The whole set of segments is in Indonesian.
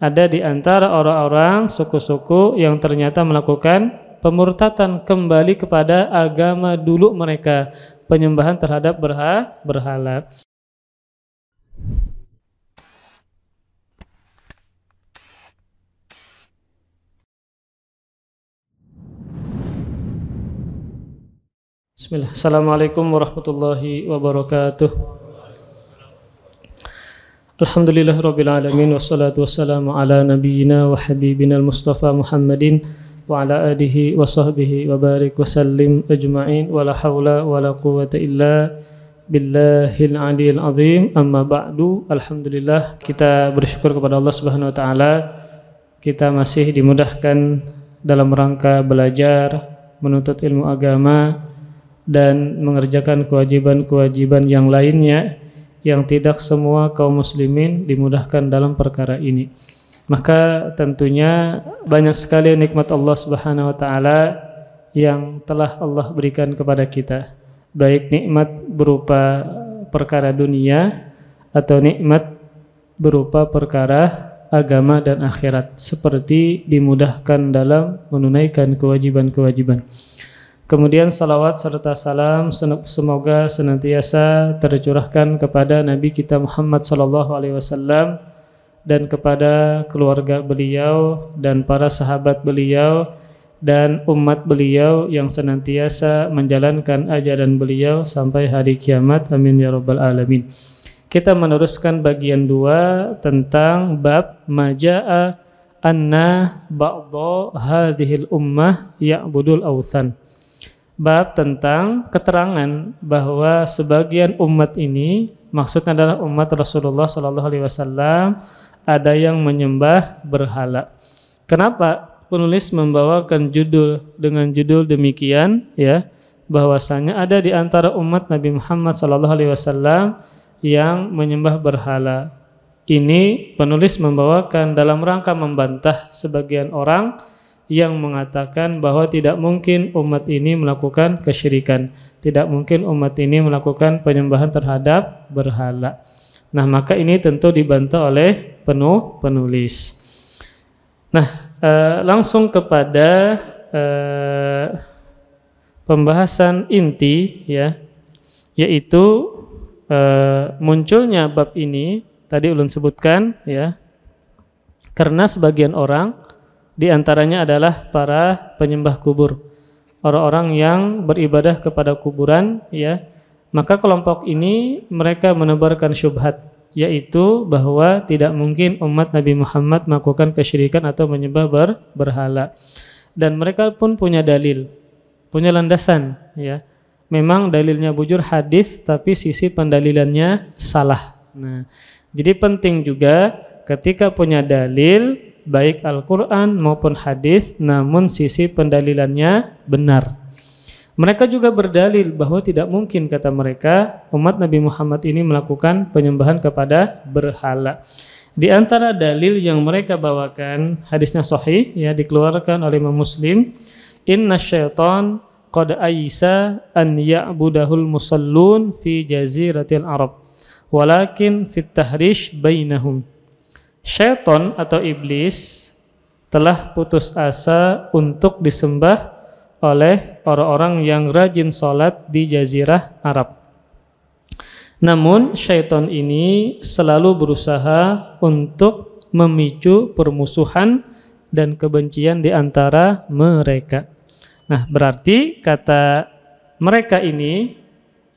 ada di antara orang-orang suku-suku yang ternyata melakukan pemurtatan kembali kepada agama dulu mereka penyembahan terhadap berha berhala Bismillah. Assalamualaikum warahmatullahi wabarakatuh. الحمد لله رب العالمين والصلاة والسلام على نبينا وحبيبنا المصطفى محمد وعلى آله وصحبه وبارك وسلم أجمعين ولا حول ولا قوة إلا بالله العلي العظيم amma ba'du alhamdulillah kita bersyukur kepada Allah Subhanahu wa taala kita masih dimudahkan dalam rangka belajar menuntut ilmu agama dan mengerjakan kewajiban-kewajiban yang lainnya yang tidak semua kaum muslimin dimudahkan dalam perkara ini. Maka tentunya banyak sekali nikmat Allah Subhanahu wa taala yang telah Allah berikan kepada kita. Baik nikmat berupa perkara dunia atau nikmat berupa perkara agama dan akhirat seperti dimudahkan dalam menunaikan kewajiban-kewajiban. Kemudian salawat serta salam semoga senantiasa tercurahkan kepada Nabi kita Muhammad sallallahu alaihi wasallam dan kepada keluarga beliau dan para sahabat beliau dan umat beliau yang senantiasa menjalankan ajaran beliau sampai hari kiamat. Amin ya rabbal alamin. Kita meneruskan bagian dua tentang bab maja'a anna ba'dha hadhil ummah ya'budul awthan bab tentang keterangan bahwa sebagian umat ini maksudnya adalah umat Rasulullah Shallallahu Alaihi Wasallam ada yang menyembah berhala. Kenapa penulis membawakan judul dengan judul demikian ya bahwasanya ada di antara umat Nabi Muhammad Shallallahu Alaihi Wasallam yang menyembah berhala. Ini penulis membawakan dalam rangka membantah sebagian orang yang mengatakan bahwa tidak mungkin umat ini melakukan kesyirikan, tidak mungkin umat ini melakukan penyembahan terhadap berhala. Nah, maka ini tentu dibantah oleh penuh penulis. Nah, e, langsung kepada e, pembahasan inti ya, yaitu e, munculnya bab ini tadi ulun sebutkan ya. Karena sebagian orang di antaranya adalah para penyembah kubur, orang-orang yang beribadah kepada kuburan, ya. Maka kelompok ini mereka menebarkan syubhat, yaitu bahwa tidak mungkin umat Nabi Muhammad melakukan kesyirikan atau menyembah ber berhala. Dan mereka pun punya dalil, punya landasan, ya. Memang dalilnya bujur hadis, tapi sisi pendalilannya salah. Nah, jadi penting juga ketika punya dalil baik Al-Quran maupun hadis, namun sisi pendalilannya benar. Mereka juga berdalil bahwa tidak mungkin kata mereka umat Nabi Muhammad ini melakukan penyembahan kepada berhala. Di antara dalil yang mereka bawakan hadisnya sahih ya dikeluarkan oleh Imam Muslim, "Inna syaitan qad aisa an ya'budahul musallun fi jaziratil Arab, walakin fit tahrish bainahum." syaitan atau iblis telah putus asa untuk disembah oleh orang-orang yang rajin sholat di jazirah Arab. Namun syaitan ini selalu berusaha untuk memicu permusuhan dan kebencian di antara mereka. Nah, berarti kata mereka ini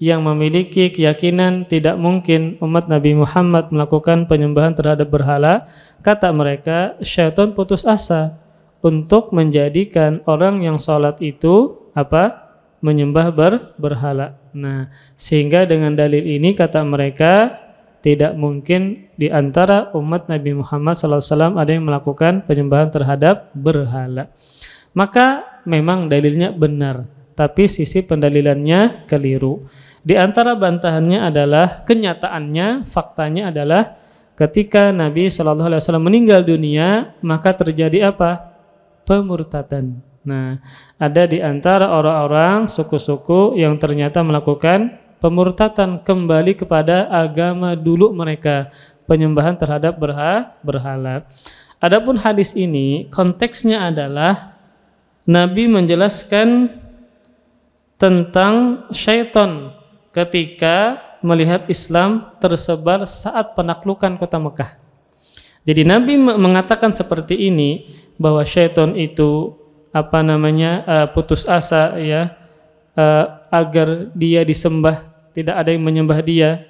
yang memiliki keyakinan tidak mungkin umat Nabi Muhammad melakukan penyembahan terhadap berhala, kata mereka, syaitan putus asa untuk menjadikan orang yang sholat itu apa? menyembah ber, berhala. Nah, sehingga dengan dalil ini kata mereka tidak mungkin di antara umat Nabi Muhammad SAW ada yang melakukan penyembahan terhadap berhala. Maka memang dalilnya benar, tapi sisi pendalilannya keliru. Di antara bantahannya adalah kenyataannya, faktanya adalah ketika Nabi Shallallahu Alaihi Wasallam meninggal dunia, maka terjadi apa? Pemurtadan. Nah, ada di antara orang-orang suku-suku yang ternyata melakukan pemurtatan kembali kepada agama dulu mereka, penyembahan terhadap berha berhala. Adapun hadis ini konteksnya adalah Nabi menjelaskan tentang syaitan ketika melihat Islam tersebar saat penaklukan kota Mekah. Jadi Nabi mengatakan seperti ini bahwa syaitan itu apa namanya eh, putus asa ya eh, agar dia disembah tidak ada yang menyembah dia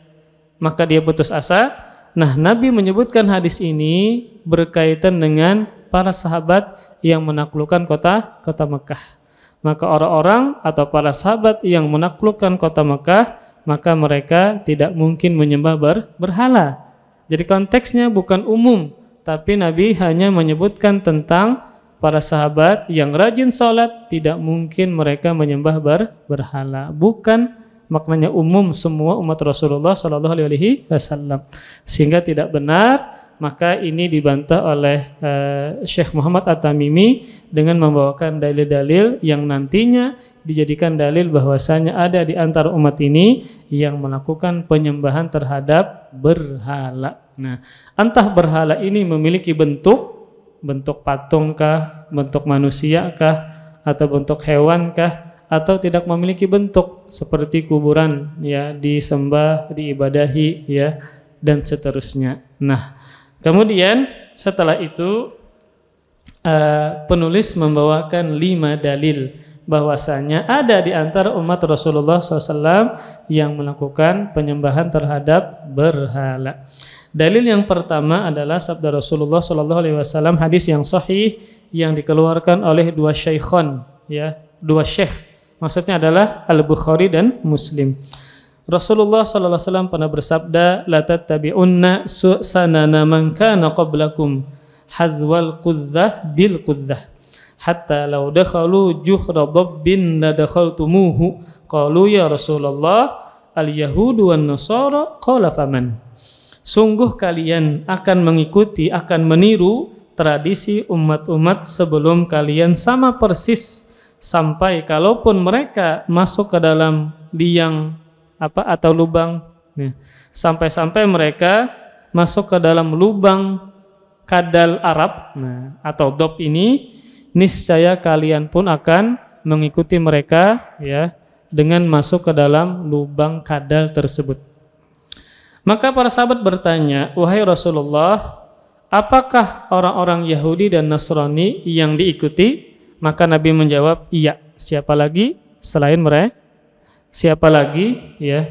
maka dia putus asa. Nah Nabi menyebutkan hadis ini berkaitan dengan para sahabat yang menaklukkan kota kota Mekah maka orang-orang atau para sahabat yang menaklukkan kota Mekah maka mereka tidak mungkin menyembah ber berhala. Jadi konteksnya bukan umum, tapi Nabi hanya menyebutkan tentang para sahabat yang rajin sholat tidak mungkin mereka menyembah ber berhala. Bukan maknanya umum semua umat Rasulullah Shallallahu Alaihi Wasallam. Sehingga tidak benar maka ini dibantah oleh uh, eh, Syekh Muhammad At-Tamimi dengan membawakan dalil-dalil yang nantinya dijadikan dalil bahwasanya ada di antara umat ini yang melakukan penyembahan terhadap berhala. Nah, entah berhala ini memiliki bentuk bentuk patung bentuk manusiakah, atau bentuk hewankah, atau tidak memiliki bentuk seperti kuburan ya disembah, diibadahi ya dan seterusnya. Nah, Kemudian setelah itu uh, penulis membawakan lima dalil bahwasanya ada di antara umat Rasulullah SAW yang melakukan penyembahan terhadap berhala. Dalil yang pertama adalah sabda Rasulullah SAW hadis yang sahih yang dikeluarkan oleh dua syekhon ya dua syekh maksudnya adalah Al Bukhari dan Muslim. Rasulullah sallallahu alaihi wasallam pernah bersabda, "La tattabi'unna sanana man kana qablakum hadzwal quzzah bil quzzah hatta law dakhalu juhra dabbin la dakhaltumuhu." Qalu ya Rasulullah, "Al yahudu wan nasara?" Qala faman. Sungguh kalian akan mengikuti, akan meniru tradisi umat-umat sebelum kalian sama persis sampai kalaupun mereka masuk ke dalam liang apa atau lubang ya. sampai-sampai mereka masuk ke dalam lubang kadal Arab nah, atau dop ini niscaya kalian pun akan mengikuti mereka ya dengan masuk ke dalam lubang kadal tersebut maka para sahabat bertanya wahai Rasulullah apakah orang-orang Yahudi dan Nasrani yang diikuti maka Nabi menjawab iya siapa lagi selain mereka siapa lagi ya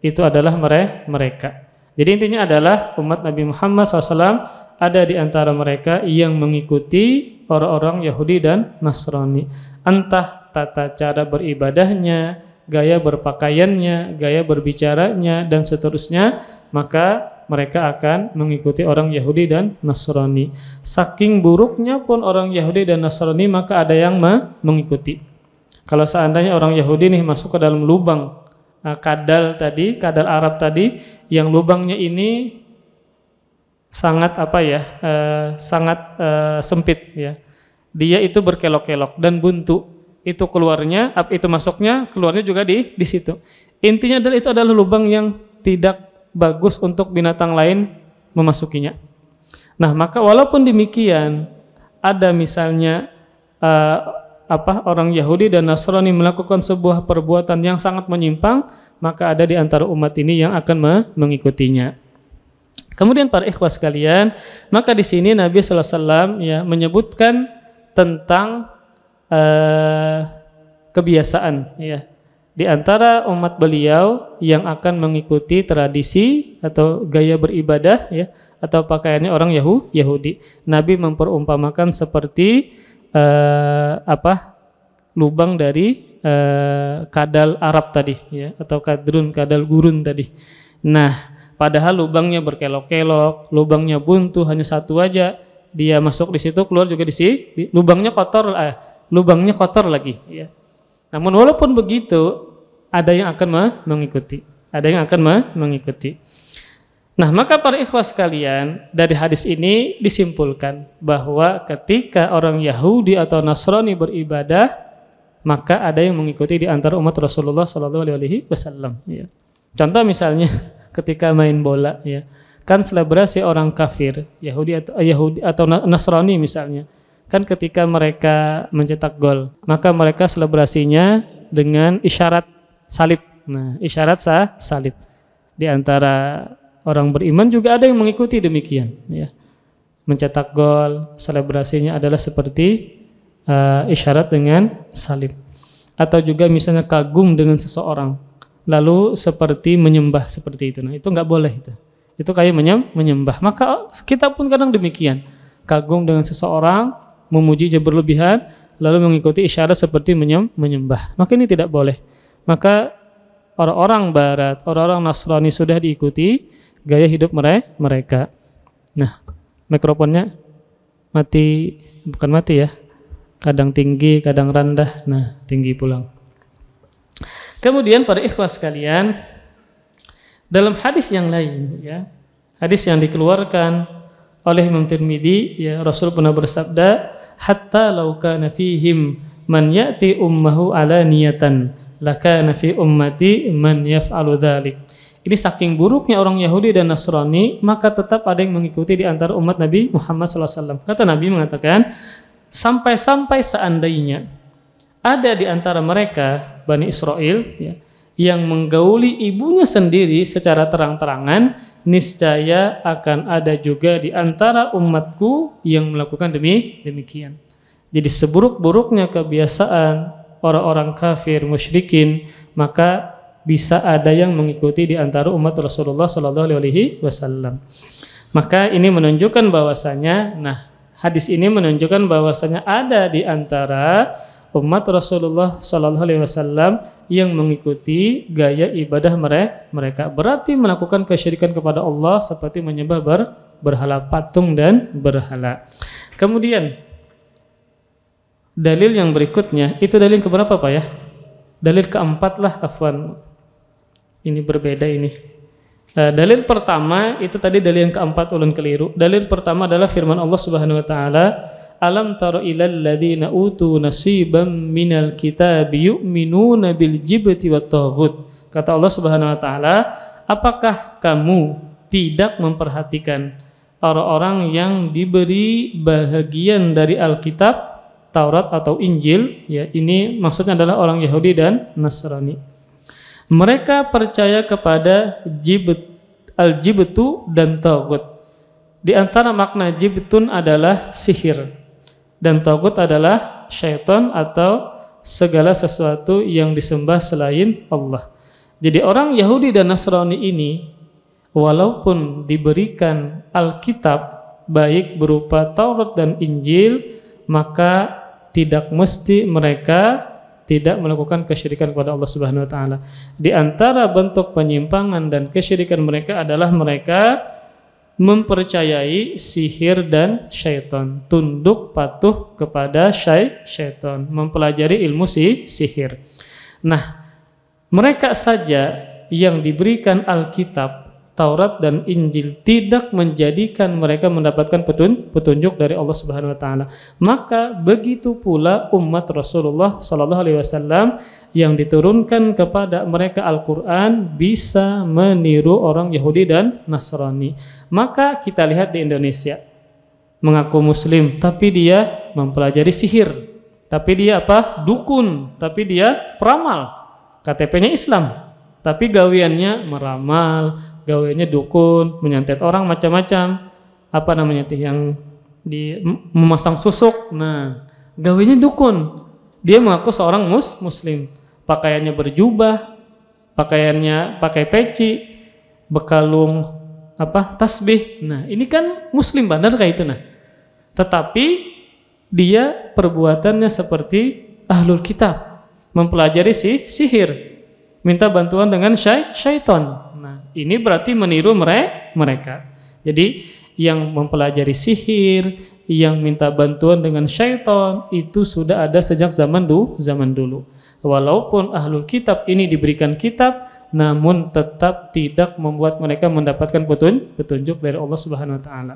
itu adalah mereka. Jadi intinya adalah umat Nabi Muhammad SAW ada di antara mereka yang mengikuti orang-orang Yahudi dan Nasrani. Entah tata cara beribadahnya, gaya berpakaiannya, gaya berbicaranya, dan seterusnya, maka mereka akan mengikuti orang Yahudi dan Nasrani. Saking buruknya pun orang Yahudi dan Nasrani, maka ada yang mengikuti. Kalau seandainya orang Yahudi nih masuk ke dalam lubang nah, kadal tadi, kadal Arab tadi, yang lubangnya ini sangat apa ya, eh, sangat eh, sempit ya. Dia itu berkelok-kelok dan buntu. Itu keluarnya, itu masuknya, keluarnya juga di di situ. Intinya adalah itu adalah lubang yang tidak bagus untuk binatang lain memasukinya. Nah, maka walaupun demikian, ada misalnya apa orang Yahudi dan Nasrani melakukan sebuah perbuatan yang sangat menyimpang, maka ada di antara umat ini yang akan mengikutinya. Kemudian para ikhwah sekalian, maka di sini Nabi sallallahu alaihi wasallam ya menyebutkan tentang uh, kebiasaan ya di antara umat beliau yang akan mengikuti tradisi atau gaya beribadah ya atau pakaiannya orang Yahudi. Nabi memperumpamakan seperti eh, apa lubang dari eh, kadal Arab tadi ya atau kadrun kadal gurun tadi. Nah, padahal lubangnya berkelok-kelok, lubangnya buntu hanya satu aja. Dia masuk di situ, keluar juga di sini. Lubangnya kotor, eh, lubangnya kotor lagi ya. Namun walaupun begitu, ada yang akan mengikuti, ada yang akan mengikuti. Nah, maka para ikhwah sekalian, dari hadis ini disimpulkan bahwa ketika orang Yahudi atau Nasrani beribadah, maka ada yang mengikuti di antara umat Rasulullah Shallallahu alaihi wasallam, ya. Contoh misalnya ketika main bola, ya. Kan selebrasi orang kafir, Yahudi atau eh, Yahudi atau Nasrani misalnya. Kan ketika mereka mencetak gol, maka mereka selebrasinya dengan isyarat salib. Nah, isyarat sah salib di antara Orang beriman juga ada yang mengikuti demikian. Ya. Mencetak gol, selebrasinya adalah seperti uh, isyarat dengan salib. Atau juga misalnya kagum dengan seseorang, lalu seperti menyembah seperti itu. Nah itu nggak boleh itu. Itu kayak menyem, menyembah. Maka oh, kita pun kadang demikian. Kagum dengan seseorang, memuji berlebihan, lalu mengikuti isyarat seperti menyem, menyembah. Maka ini tidak boleh. Maka orang-orang barat, orang-orang Nasrani sudah diikuti gaya hidup mereka. Nah, mikrofonnya mati bukan mati ya. Kadang tinggi, kadang rendah. Nah, tinggi pulang. Kemudian pada ikhwas kalian dalam hadis yang lain ya, hadis yang dikeluarkan oleh Imam Tirmidzi ya Rasul pernah bersabda hatta lauka nafihim man ya'ti ummahu ala niyatan lakana fi ummati man yaf'alu dhalik. Ini saking buruknya orang Yahudi dan Nasrani, maka tetap ada yang mengikuti di antara umat Nabi Muhammad SAW. Kata Nabi mengatakan, sampai-sampai seandainya ada di antara mereka Bani Israel ya, yang menggauli ibunya sendiri secara terang-terangan, niscaya akan ada juga di antara umatku yang melakukan demi demikian. Jadi seburuk-buruknya kebiasaan orang-orang kafir musyrikin maka bisa ada yang mengikuti di antara umat Rasulullah Shallallahu Alaihi Wasallam. Maka ini menunjukkan bahwasanya, nah hadis ini menunjukkan bahwasanya ada di antara umat Rasulullah Shallallahu Alaihi Wasallam yang mengikuti gaya ibadah mereka. Berarti melakukan kesyirikan kepada Allah seperti menyembah ber, berhala patung dan berhala. Kemudian dalil yang berikutnya itu dalil keberapa Pak ya? Dalil keempat lah afwan. Ini berbeda ini. Uh, dalil pertama itu tadi dalil yang keempat ulun keliru. Dalil pertama adalah firman Allah Subhanahu wa taala, "Alam taro ilal ladzina utu nasiban minal kitab yu'minuna bil jibti wat Kata Allah Subhanahu wa taala, "Apakah kamu tidak memperhatikan orang-orang yang diberi bahagian dari Alkitab Taurat atau Injil, ya ini maksudnya adalah orang Yahudi dan Nasrani. Mereka percaya kepada jibet, al-jibtu dan Taugut. Di antara makna jibtun adalah sihir dan Taugut adalah syaitan atau segala sesuatu yang disembah selain Allah. Jadi orang Yahudi dan Nasrani ini walaupun diberikan Alkitab baik berupa Taurat dan Injil maka tidak mesti mereka tidak melakukan kesyirikan kepada Allah Subhanahu wa taala. Di antara bentuk penyimpangan dan kesyirikan mereka adalah mereka mempercayai sihir dan syaitan, tunduk patuh kepada syai syaitan, mempelajari ilmu si sihir. Nah, mereka saja yang diberikan Alkitab Taurat dan Injil tidak menjadikan mereka mendapatkan petun, petunjuk dari Allah Subhanahu wa taala. Maka begitu pula umat Rasulullah sallallahu alaihi wasallam yang diturunkan kepada mereka Al-Qur'an bisa meniru orang Yahudi dan Nasrani. Maka kita lihat di Indonesia mengaku muslim tapi dia mempelajari sihir. Tapi dia apa? Dukun, tapi dia peramal. KTP-nya Islam, tapi gawiannya meramal, gawainya dukun, menyantet orang macam-macam. Apa namanya tih yang di memasang susuk. Nah, gawainya dukun. Dia mengaku seorang mus muslim. Pakaiannya berjubah, pakaiannya pakai peci, bekalung apa? tasbih. Nah, ini kan muslim benar kayak itu nah. Tetapi dia perbuatannya seperti ahlul kitab, mempelajari si sihir, minta bantuan dengan syai syaiton sana. Ini berarti meniru mere mereka. Jadi yang mempelajari sihir, yang minta bantuan dengan syaitan itu sudah ada sejak zaman dulu, zaman dulu. Walaupun ahlul kitab ini diberikan kitab, namun tetap tidak membuat mereka mendapatkan petun, petunjuk dari Allah Subhanahu wa taala.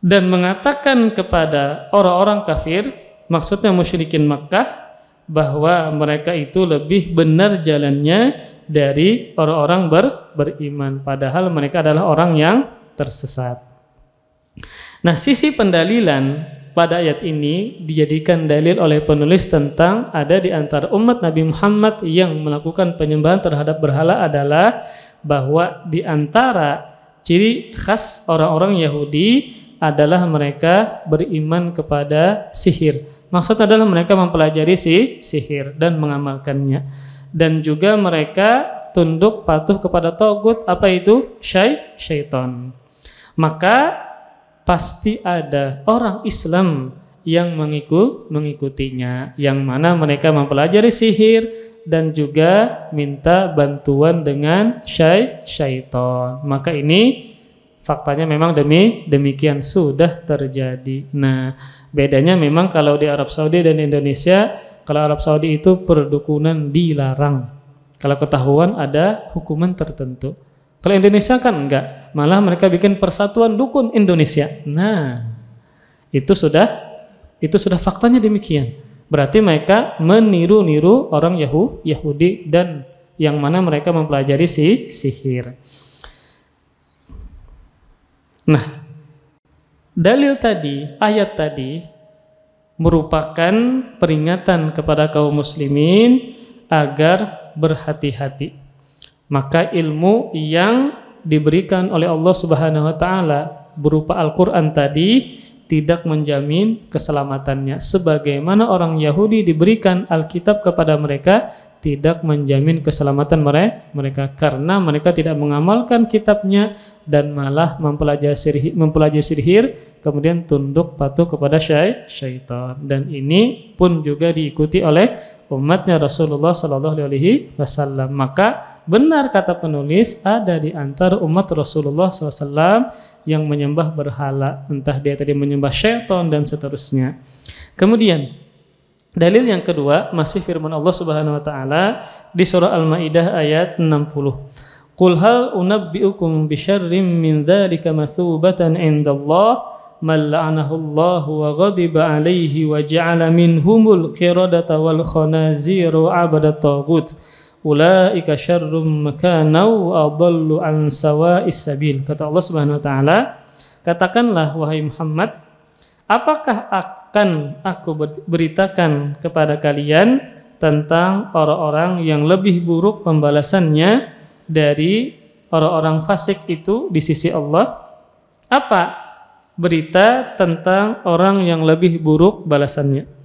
Dan mengatakan kepada orang-orang kafir, maksudnya musyrikin Makkah, bahwa mereka itu lebih benar jalannya dari orang-orang ber, beriman padahal mereka adalah orang yang tersesat. Nah, sisi pendalilan pada ayat ini dijadikan dalil oleh penulis tentang ada di antara umat Nabi Muhammad yang melakukan penyembahan terhadap berhala adalah bahwa di antara ciri khas orang-orang Yahudi adalah mereka beriman kepada sihir Maksud adalah mereka mempelajari si sihir dan mengamalkannya dan juga mereka tunduk patuh kepada togut apa itu syai syaiton. Maka pasti ada orang Islam yang mengikut mengikutinya yang mana mereka mempelajari sihir dan juga minta bantuan dengan syai syaiton. Maka ini faktanya memang demi demikian sudah terjadi. Nah, bedanya memang kalau di Arab Saudi dan Indonesia, kalau Arab Saudi itu perdukunan dilarang. Kalau ketahuan ada hukuman tertentu. Kalau Indonesia kan enggak, malah mereka bikin persatuan dukun Indonesia. Nah, itu sudah itu sudah faktanya demikian. Berarti mereka meniru-niru orang Yahudi dan yang mana mereka mempelajari si sihir. Nah, dalil tadi, ayat tadi merupakan peringatan kepada kaum muslimin agar berhati-hati. Maka ilmu yang diberikan oleh Allah Subhanahu wa taala berupa Al-Qur'an tadi tidak menjamin keselamatannya. Sebagaimana orang Yahudi diberikan Alkitab kepada mereka, tidak menjamin keselamatan mereka mereka karena mereka tidak mengamalkan kitabnya dan malah mempelajari sihir, mempelajari sihir kemudian tunduk patuh kepada syai, syaitan dan ini pun juga diikuti oleh umatnya Rasulullah Shallallahu Alaihi Wasallam maka Benar kata penulis, ada di antara umat Rasulullah SAW yang menyembah berhala. Entah dia tadi menyembah syaitan dan seterusnya. Kemudian, dalil yang kedua masih firman Allah Subhanahu Wa Taala di surah Al-Ma'idah ayat 60. Qul hal unabbi'ukum bi syarrim min dzalika mathubatan 'indallah man la'anahu Allah wa ghadiba alaihi wa ja'ala minhumul qiradata wal wa abadat tagut ulaika syarrum makanau adallu an sawa'is sabil. Kata Allah Subhanahu wa taala, katakanlah wahai Muhammad, apakah akan aku beritakan kepada kalian tentang orang-orang yang lebih buruk pembalasannya dari orang-orang fasik itu di sisi Allah? Apa berita tentang orang yang lebih buruk balasannya?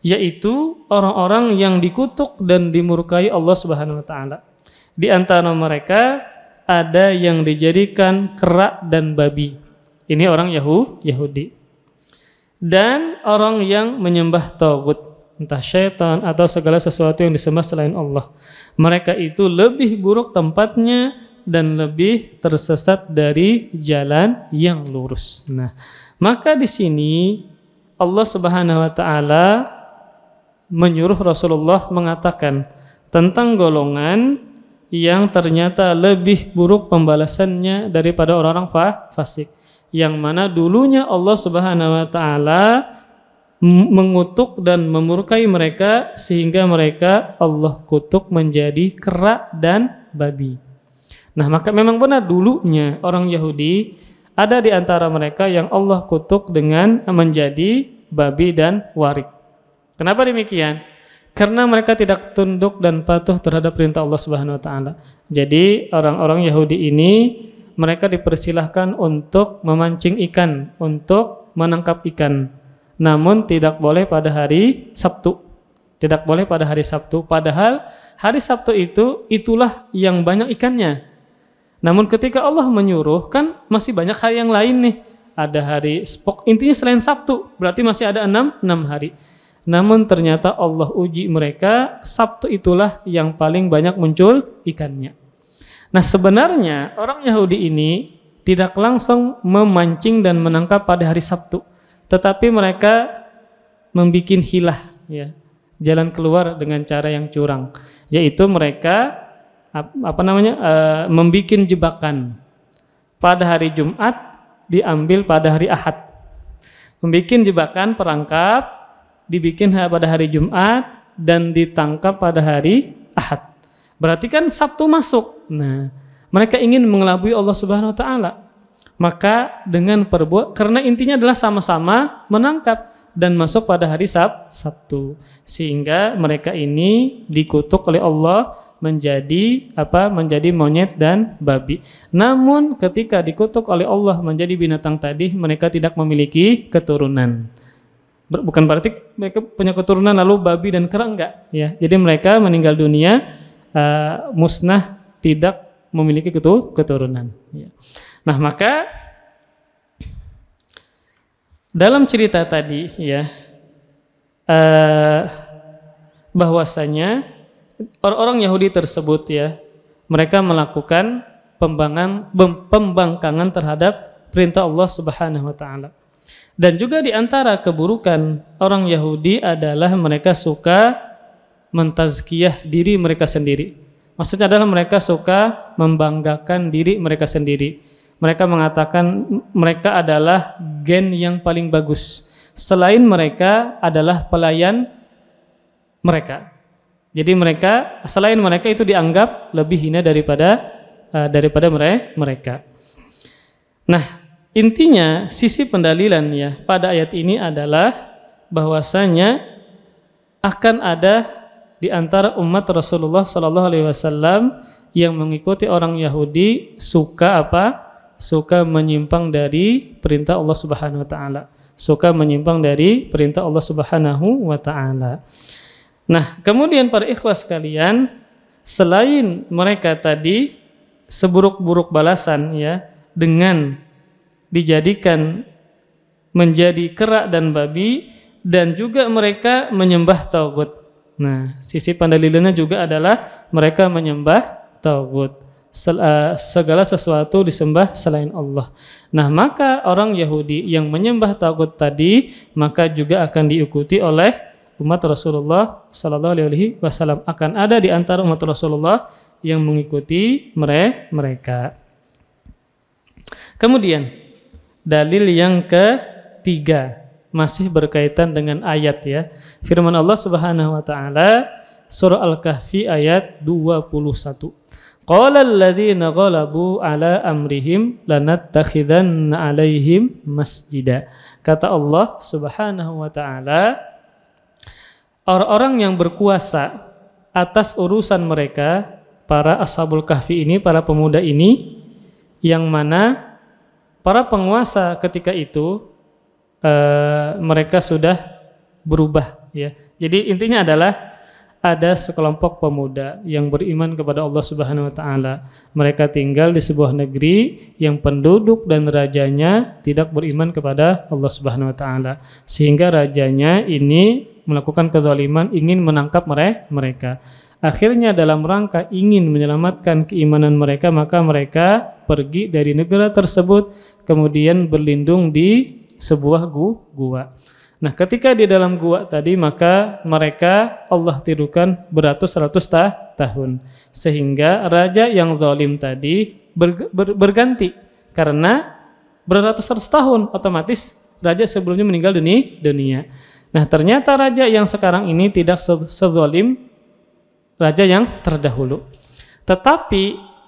yaitu orang-orang yang dikutuk dan dimurkai Allah Subhanahu wa taala. Di antara mereka ada yang dijadikan kerak dan babi. Ini orang Yahu, Yahudi. Dan orang yang menyembah tagut, entah syaitan atau segala sesuatu yang disembah selain Allah. Mereka itu lebih buruk tempatnya dan lebih tersesat dari jalan yang lurus. Nah, maka di sini Allah Subhanahu wa taala menyuruh Rasulullah mengatakan tentang golongan yang ternyata lebih buruk pembalasannya daripada orang-orang fa fasik yang mana dulunya Allah Subhanahu wa taala mengutuk dan memurkai mereka sehingga mereka Allah kutuk menjadi kera dan babi. Nah, maka memang benar dulunya orang Yahudi ada di antara mereka yang Allah kutuk dengan menjadi babi dan warik. Kenapa demikian? Karena mereka tidak tunduk dan patuh terhadap perintah Allah Subhanahu wa taala. Jadi orang-orang Yahudi ini mereka dipersilahkan untuk memancing ikan, untuk menangkap ikan. Namun tidak boleh pada hari Sabtu. Tidak boleh pada hari Sabtu padahal hari Sabtu itu itulah yang banyak ikannya. Namun ketika Allah menyuruh kan masih banyak hari yang lain nih. Ada hari spok intinya selain Sabtu berarti masih ada enam enam hari. Namun ternyata Allah uji mereka, Sabtu itulah yang paling banyak muncul ikannya. Nah sebenarnya orang Yahudi ini tidak langsung memancing dan menangkap pada hari Sabtu. Tetapi mereka membuat hilah, ya, jalan keluar dengan cara yang curang. Yaitu mereka apa namanya e, eh, membuat jebakan pada hari Jumat diambil pada hari Ahad membuat jebakan perangkap dibikin pada hari Jumat dan ditangkap pada hari Ahad. Berarti kan Sabtu masuk. Nah, mereka ingin mengelabui Allah Subhanahu wa taala. Maka dengan perbuat karena intinya adalah sama-sama menangkap dan masuk pada hari Sab, Sabtu. Sehingga mereka ini dikutuk oleh Allah menjadi apa menjadi monyet dan babi. Namun ketika dikutuk oleh Allah menjadi binatang tadi mereka tidak memiliki keturunan bukan berarti mereka punya keturunan lalu babi dan kera enggak ya. Jadi mereka meninggal dunia uh, musnah tidak memiliki keturunan. Ya. Nah, maka dalam cerita tadi ya uh, bahwasanya orang-orang Yahudi tersebut ya mereka melakukan pembangkangan terhadap perintah Allah Subhanahu wa taala. Dan juga di antara keburukan orang Yahudi adalah mereka suka mentazkiyah diri mereka sendiri. Maksudnya adalah mereka suka membanggakan diri mereka sendiri. Mereka mengatakan mereka adalah gen yang paling bagus. Selain mereka adalah pelayan mereka. Jadi mereka selain mereka itu dianggap lebih hina daripada uh, daripada mereka. Nah, Intinya sisi pendalilan ya pada ayat ini adalah bahwasanya akan ada di antara umat Rasulullah Shallallahu Alaihi Wasallam yang mengikuti orang Yahudi suka apa? Suka menyimpang dari perintah Allah Subhanahu Wa Taala. Suka menyimpang dari perintah Allah Subhanahu Wa Taala. Nah, kemudian para ikhwas kalian selain mereka tadi seburuk-buruk balasan ya dengan dijadikan menjadi kerak dan babi dan juga mereka menyembah taugut. Nah, sisi pandalilnya juga adalah mereka menyembah taugut. Eh, segala sesuatu disembah selain Allah. Nah, maka orang Yahudi yang menyembah taugut tadi maka juga akan diikuti oleh umat Rasulullah sallallahu alaihi wasallam akan ada di antara umat Rasulullah yang mengikuti mereka. Kemudian Dalil yang ketiga masih berkaitan dengan ayat ya. Firman Allah Subhanahu wa taala surah Al-Kahfi ayat 21. Qala alladziina ghalabu ala amrihim lanattakhidanna 'alaihim masjida. Kata Allah Subhanahu wa taala orang-orang yang berkuasa atas urusan mereka para ashabul kahfi ini para pemuda ini yang mana para penguasa ketika itu eh, mereka sudah berubah ya. Jadi intinya adalah ada sekelompok pemuda yang beriman kepada Allah Subhanahu wa taala. Mereka tinggal di sebuah negeri yang penduduk dan rajanya tidak beriman kepada Allah Subhanahu wa taala. Sehingga rajanya ini melakukan kezaliman ingin menangkap mereka. Akhirnya dalam rangka ingin menyelamatkan keimanan mereka, maka mereka pergi dari negara tersebut kemudian berlindung di sebuah gua. Nah, ketika di dalam gua tadi maka mereka Allah tirukan beratus-ratus tah tahun sehingga raja yang zalim tadi ber ber berganti karena beratus-ratus tahun otomatis raja sebelumnya meninggal dunia. dunia. Nah, ternyata raja yang sekarang ini tidak sezalim raja yang terdahulu. Tetapi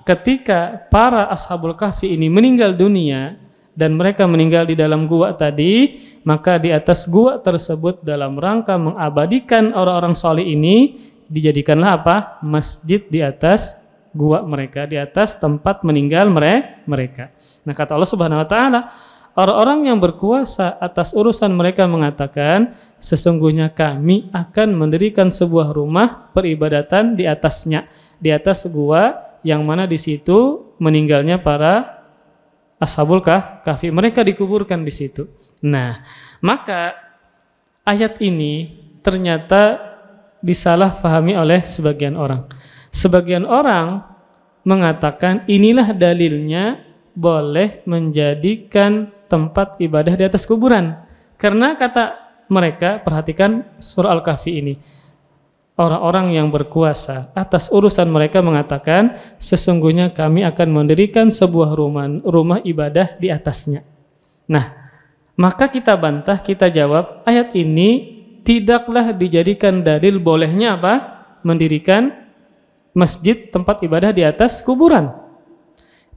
ketika para ashabul kahfi ini meninggal dunia dan mereka meninggal di dalam gua tadi, maka di atas gua tersebut dalam rangka mengabadikan orang-orang soleh ini dijadikanlah apa? Masjid di atas gua mereka, di atas tempat meninggal mereka. Nah kata Allah Subhanahu Wa Taala, Orang-orang yang berkuasa atas urusan mereka mengatakan, sesungguhnya kami akan mendirikan sebuah rumah peribadatan di atasnya, di atas gua yang mana di situ meninggalnya para ashabul kah, kafi. Mereka dikuburkan di situ. Nah, maka ayat ini ternyata disalahfahami oleh sebagian orang. Sebagian orang mengatakan inilah dalilnya boleh menjadikan tempat ibadah di atas kuburan. Karena kata mereka, perhatikan surah Al-Kahfi ini. Orang-orang yang berkuasa atas urusan mereka mengatakan, sesungguhnya kami akan mendirikan sebuah rumah, rumah ibadah di atasnya. Nah, maka kita bantah, kita jawab, ayat ini tidaklah dijadikan dalil bolehnya apa? Mendirikan masjid tempat ibadah di atas kuburan.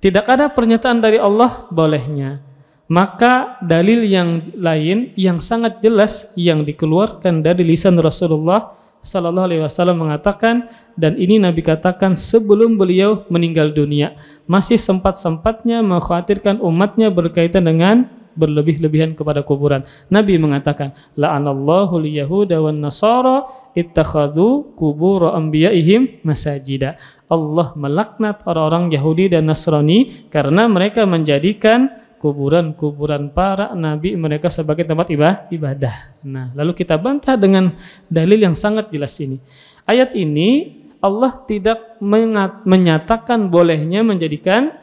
Tidak ada pernyataan dari Allah bolehnya maka dalil yang lain yang sangat jelas yang dikeluarkan dari lisan Rasulullah Sallallahu Alaihi Wasallam mengatakan dan ini Nabi katakan sebelum beliau meninggal dunia masih sempat sempatnya mengkhawatirkan umatnya berkaitan dengan berlebih-lebihan kepada kuburan. Nabi mengatakan, La anallahu liyahuda wan nasara ittakhadhu kubur anbiya'ihim masajida. Allah melaknat orang-orang Yahudi dan Nasrani karena mereka menjadikan kuburan-kuburan para nabi mereka sebagai tempat ibadah. Nah, lalu kita bantah dengan dalil yang sangat jelas ini. Ayat ini Allah tidak menyatakan bolehnya menjadikan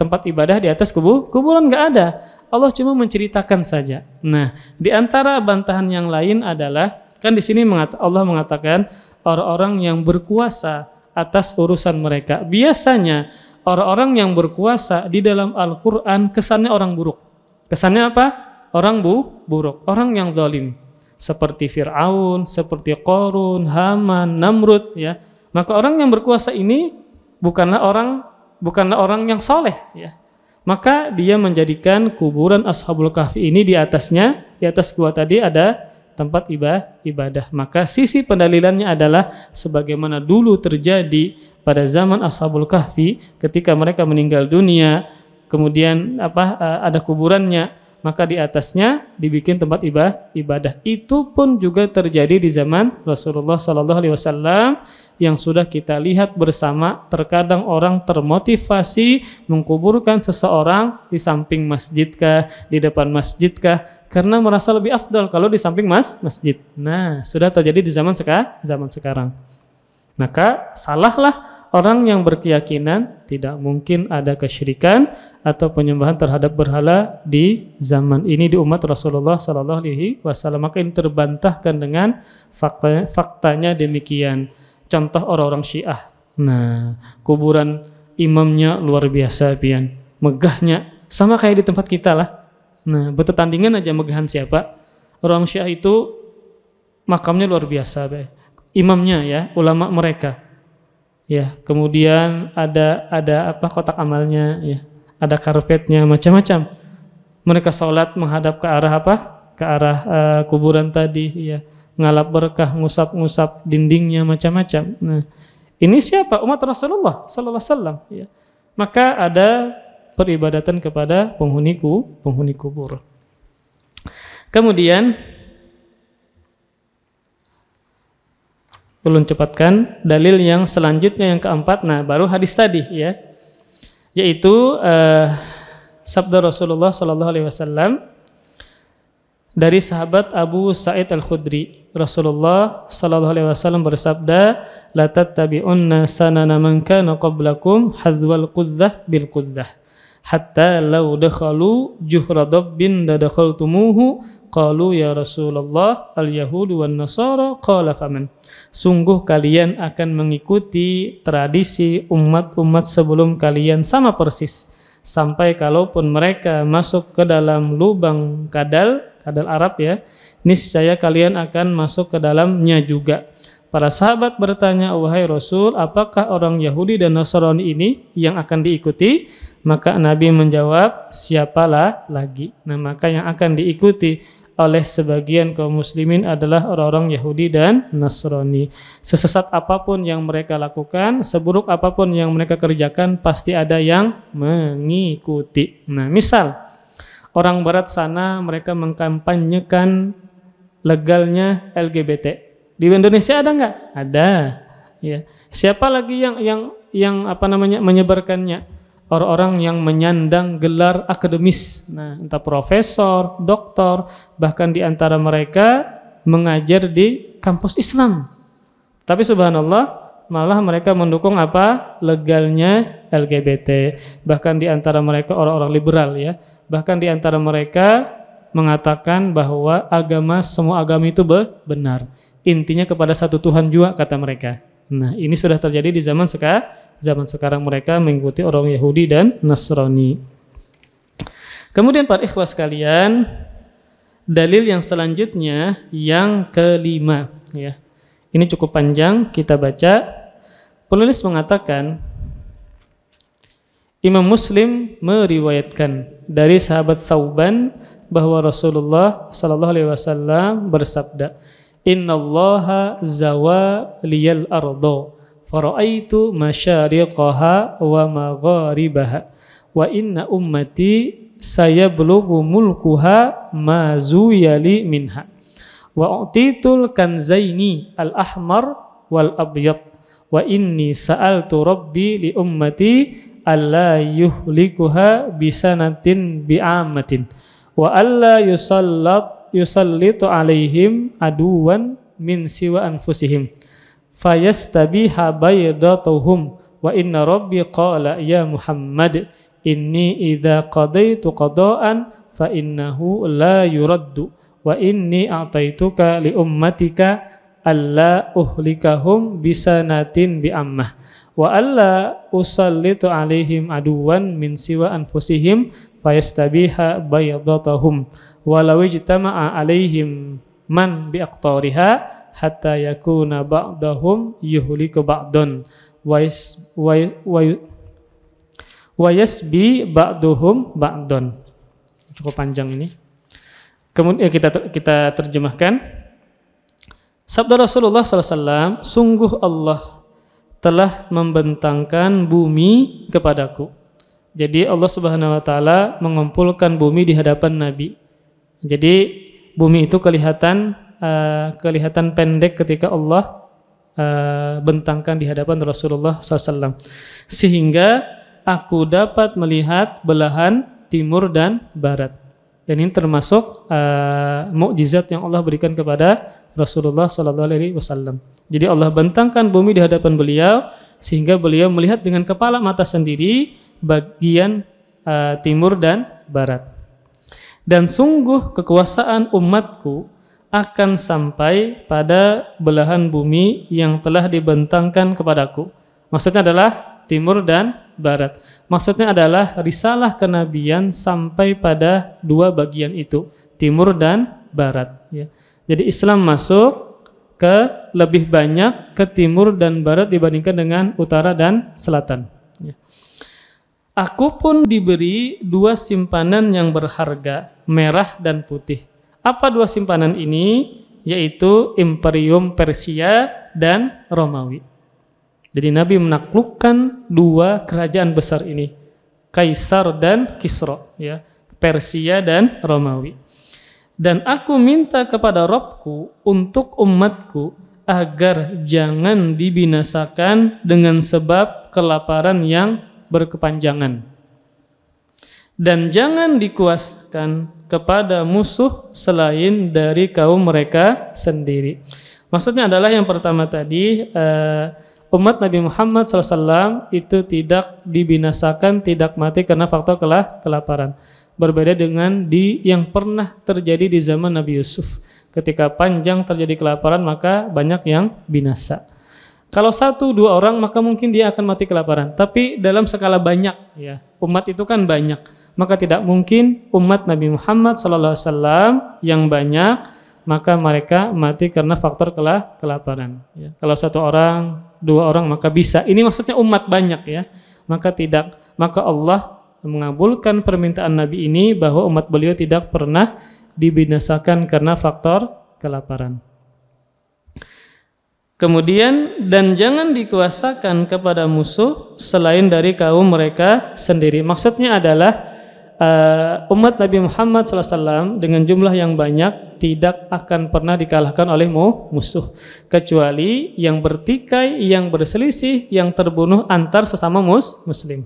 tempat ibadah di atas kubur. Kuburan nggak ada. Allah cuma menceritakan saja. Nah, di antara bantahan yang lain adalah kan di sini Allah mengatakan orang-orang yang berkuasa atas urusan mereka biasanya orang-orang yang berkuasa di dalam Al-Quran kesannya orang buruk. Kesannya apa? Orang bu, buruk, orang yang zalim. Seperti Fir'aun, seperti Korun, Haman, Namrud. ya. Maka orang yang berkuasa ini bukanlah orang bukanlah orang yang soleh. Ya. Maka dia menjadikan kuburan Ashabul Kahfi ini di atasnya, di atas gua tadi ada tempat ibadah. Maka sisi pendalilannya adalah sebagaimana dulu terjadi pada zaman Ashabul Kahfi ketika mereka meninggal dunia, kemudian apa e, ada kuburannya, maka di atasnya dibikin tempat ibadah. Ibadah Itu pun juga terjadi di zaman Rasulullah Sallallahu Alaihi Wasallam yang sudah kita lihat bersama. Terkadang orang termotivasi mengkuburkan seseorang di samping masjidkah, di depan masjidkah, karena merasa lebih afdal kalau di samping mas masjid. Nah, sudah terjadi di zaman seka zaman sekarang. Maka salahlah orang yang berkeyakinan tidak mungkin ada kesyirikan atau penyembahan terhadap berhala di zaman ini di umat Rasulullah sallallahu alaihi wasallam. Maka ini terbantahkan dengan fakta faktanya demikian. Contoh orang-orang Syiah. Nah, kuburan imamnya luar biasa pian. Megahnya sama kayak di tempat kita lah. Nah, betul tandingan aja megahan siapa? Orang Syiah itu makamnya luar biasa, Be imamnya ya, ulama mereka. Ya, kemudian ada ada apa kotak amalnya ya, ada karpetnya macam-macam. Mereka sholat menghadap ke arah apa? Ke arah uh, kuburan tadi ya, ngalap berkah, ngusap-ngusap dindingnya macam-macam. Nah, ini siapa? Umat Rasulullah sallallahu alaihi ya. Maka ada peribadatan kepada penghuni penghuni kubur. Kemudian Ulun cepatkan dalil yang selanjutnya yang keempat. Nah, baru hadis tadi ya. Yaitu uh, sabda Rasulullah sallallahu alaihi wasallam dari sahabat Abu Sa'id Al-Khudri. Rasulullah sallallahu alaihi wasallam bersabda, "La tattabi'unna sanana man kana qablakum hadzwal quzzah bil quzzah hatta law dakhalu juhra dabbin dadakhaltumuhu Qalu ya Rasulullah al-Yahudu wan Nasara qala faman. Sungguh kalian akan mengikuti tradisi umat-umat sebelum kalian sama persis sampai kalaupun mereka masuk ke dalam lubang kadal, kadal Arab ya, niscaya kalian akan masuk ke dalamnya juga. Para sahabat bertanya, "Wahai Rasul, apakah orang Yahudi dan Nasrani ini yang akan diikuti?" Maka Nabi menjawab, "Siapalah lagi?" Nah, maka yang akan diikuti oleh sebagian kaum muslimin adalah orang-orang Yahudi dan Nasrani. Sesesat apapun yang mereka lakukan, seburuk apapun yang mereka kerjakan, pasti ada yang mengikuti. Nah, misal orang barat sana mereka mengkampanyekan legalnya LGBT. Di Indonesia ada nggak? Ada. Ya. Siapa lagi yang yang yang apa namanya menyebarkannya? orang-orang yang menyandang gelar akademis. Nah, entah profesor, doktor, bahkan di antara mereka mengajar di kampus Islam. Tapi subhanallah, malah mereka mendukung apa legalnya LGBT bahkan di antara mereka orang-orang liberal ya bahkan di antara mereka mengatakan bahwa agama semua agama itu benar intinya kepada satu Tuhan juga kata mereka nah ini sudah terjadi di zaman sekarang zaman sekarang mereka mengikuti orang Yahudi dan Nasrani. Kemudian para ikhwah kalian dalil yang selanjutnya yang kelima ya. Ini cukup panjang kita baca. Penulis mengatakan Imam Muslim meriwayatkan dari sahabat Thauban bahwa Rasulullah sallallahu alaihi wasallam bersabda, "Innallaha zawa liyal ardo." Faraitu masyariqaha wa magharibaha wa inna ummati saya mulkuha ma zuyali minha wa utitul kanzaini al-ahmar wal abyad wa inni sa'altu rabbi li ummati alla yuhlikuha bisanatin bi'amatin wa alla yusallat yusallitu alaihim aduwan min siwa anfusihim fayastabiha baydatuhum wa inna rabbi qala ya Muhammad inni idza qadaitu qada'an fa innahu la yuraddu wa inni a'taituka li ummatika alla uhlikahum bisanatin bi ammah wa alla usallitu alaihim aduwan min siwa anfusihim fayastabiha baydatahum walau ijtama'a alaihim man bi biaqtariha hatta yakuna ba'dahum yuhliku ba'dun wais wa yasbi ba'duhum ba'dun cukup panjang ini kemudian eh, kita kita terjemahkan sabda Rasulullah SAW sungguh Allah telah membentangkan bumi kepadaku jadi Allah Subhanahu wa taala mengumpulkan bumi di hadapan nabi jadi bumi itu kelihatan Eh, kelihatan pendek ketika Allah uh, bentangkan di hadapan Rasulullah SAW. Sehingga aku dapat melihat belahan timur dan barat. Dan ini termasuk uh, mukjizat yang Allah berikan kepada Rasulullah Sallallahu Alaihi Wasallam. Jadi Allah bentangkan bumi di hadapan beliau sehingga beliau melihat dengan kepala mata sendiri bagian uh, timur dan barat. Dan sungguh kekuasaan umatku akan sampai pada belahan bumi yang telah dibentangkan kepadaku. Maksudnya adalah timur dan barat. Maksudnya adalah risalah kenabian sampai pada dua bagian itu, timur dan barat. Ya. Jadi Islam masuk ke lebih banyak ke timur dan barat dibandingkan dengan utara dan selatan. Ya. Aku pun diberi dua simpanan yang berharga, merah dan putih. Apa dua simpanan ini? Yaitu Imperium Persia dan Romawi. Jadi Nabi menaklukkan dua kerajaan besar ini, Kaisar dan Kisro, ya, Persia dan Romawi. Dan aku minta kepada Robku untuk umatku agar jangan dibinasakan dengan sebab kelaparan yang berkepanjangan dan jangan dikuasakan kepada musuh selain dari kaum mereka sendiri. Maksudnya adalah yang pertama tadi eh, umat Nabi Muhammad SAW itu tidak dibinasakan, tidak mati karena faktor kelah kelaparan. Berbeda dengan di yang pernah terjadi di zaman Nabi Yusuf. Ketika panjang terjadi kelaparan maka banyak yang binasa. Kalau satu dua orang maka mungkin dia akan mati kelaparan. Tapi dalam skala banyak ya umat itu kan banyak maka tidak mungkin umat Nabi Muhammad SAW yang banyak maka mereka mati karena faktor kelah kelaparan ya. Kalau satu orang, dua orang maka bisa. Ini maksudnya umat banyak ya. Maka tidak maka Allah mengabulkan permintaan Nabi ini bahwa umat beliau tidak pernah dibinasakan karena faktor kelaparan. Kemudian dan jangan dikuasakan kepada musuh selain dari kaum mereka sendiri. Maksudnya adalah uh, umat Nabi Muhammad SAW dengan jumlah yang banyak tidak akan pernah dikalahkan oleh musuh kecuali yang bertikai, yang berselisih, yang terbunuh antar sesama mus muslim.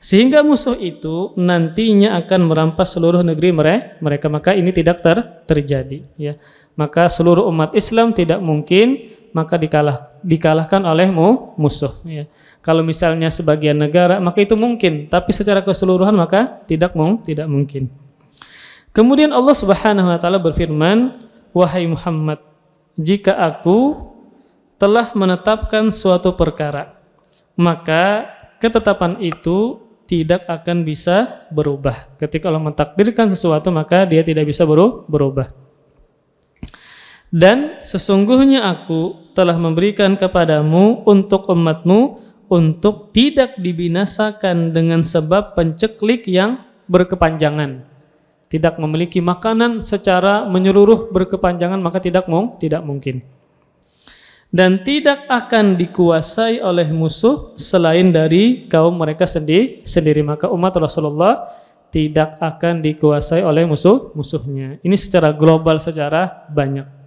Sehingga musuh itu nantinya akan merampas seluruh negeri mereka. Maka ini tidak ter terjadi. Ya. Maka seluruh umat Islam tidak mungkin maka dikalah dikalahkan oleh musuh. Ya. Kalau misalnya sebagian negara, maka itu mungkin. Tapi secara keseluruhan maka tidak mung, tidak mungkin. Kemudian Allah Subhanahu wa taala berfirman, "Wahai Muhammad, jika aku telah menetapkan suatu perkara, maka ketetapan itu tidak akan bisa berubah. Ketika Allah mentakdirkan sesuatu, maka dia tidak bisa berubah. Dan sesungguhnya aku telah memberikan kepadamu untuk umatmu untuk tidak dibinasakan dengan sebab penceklik yang berkepanjangan. Tidak memiliki makanan secara menyeluruh berkepanjangan maka tidak mung, tidak mungkin. Dan tidak akan dikuasai oleh musuh selain dari kaum mereka sendiri sendiri maka umat Rasulullah tidak akan dikuasai oleh musuh musuhnya. Ini secara global secara banyak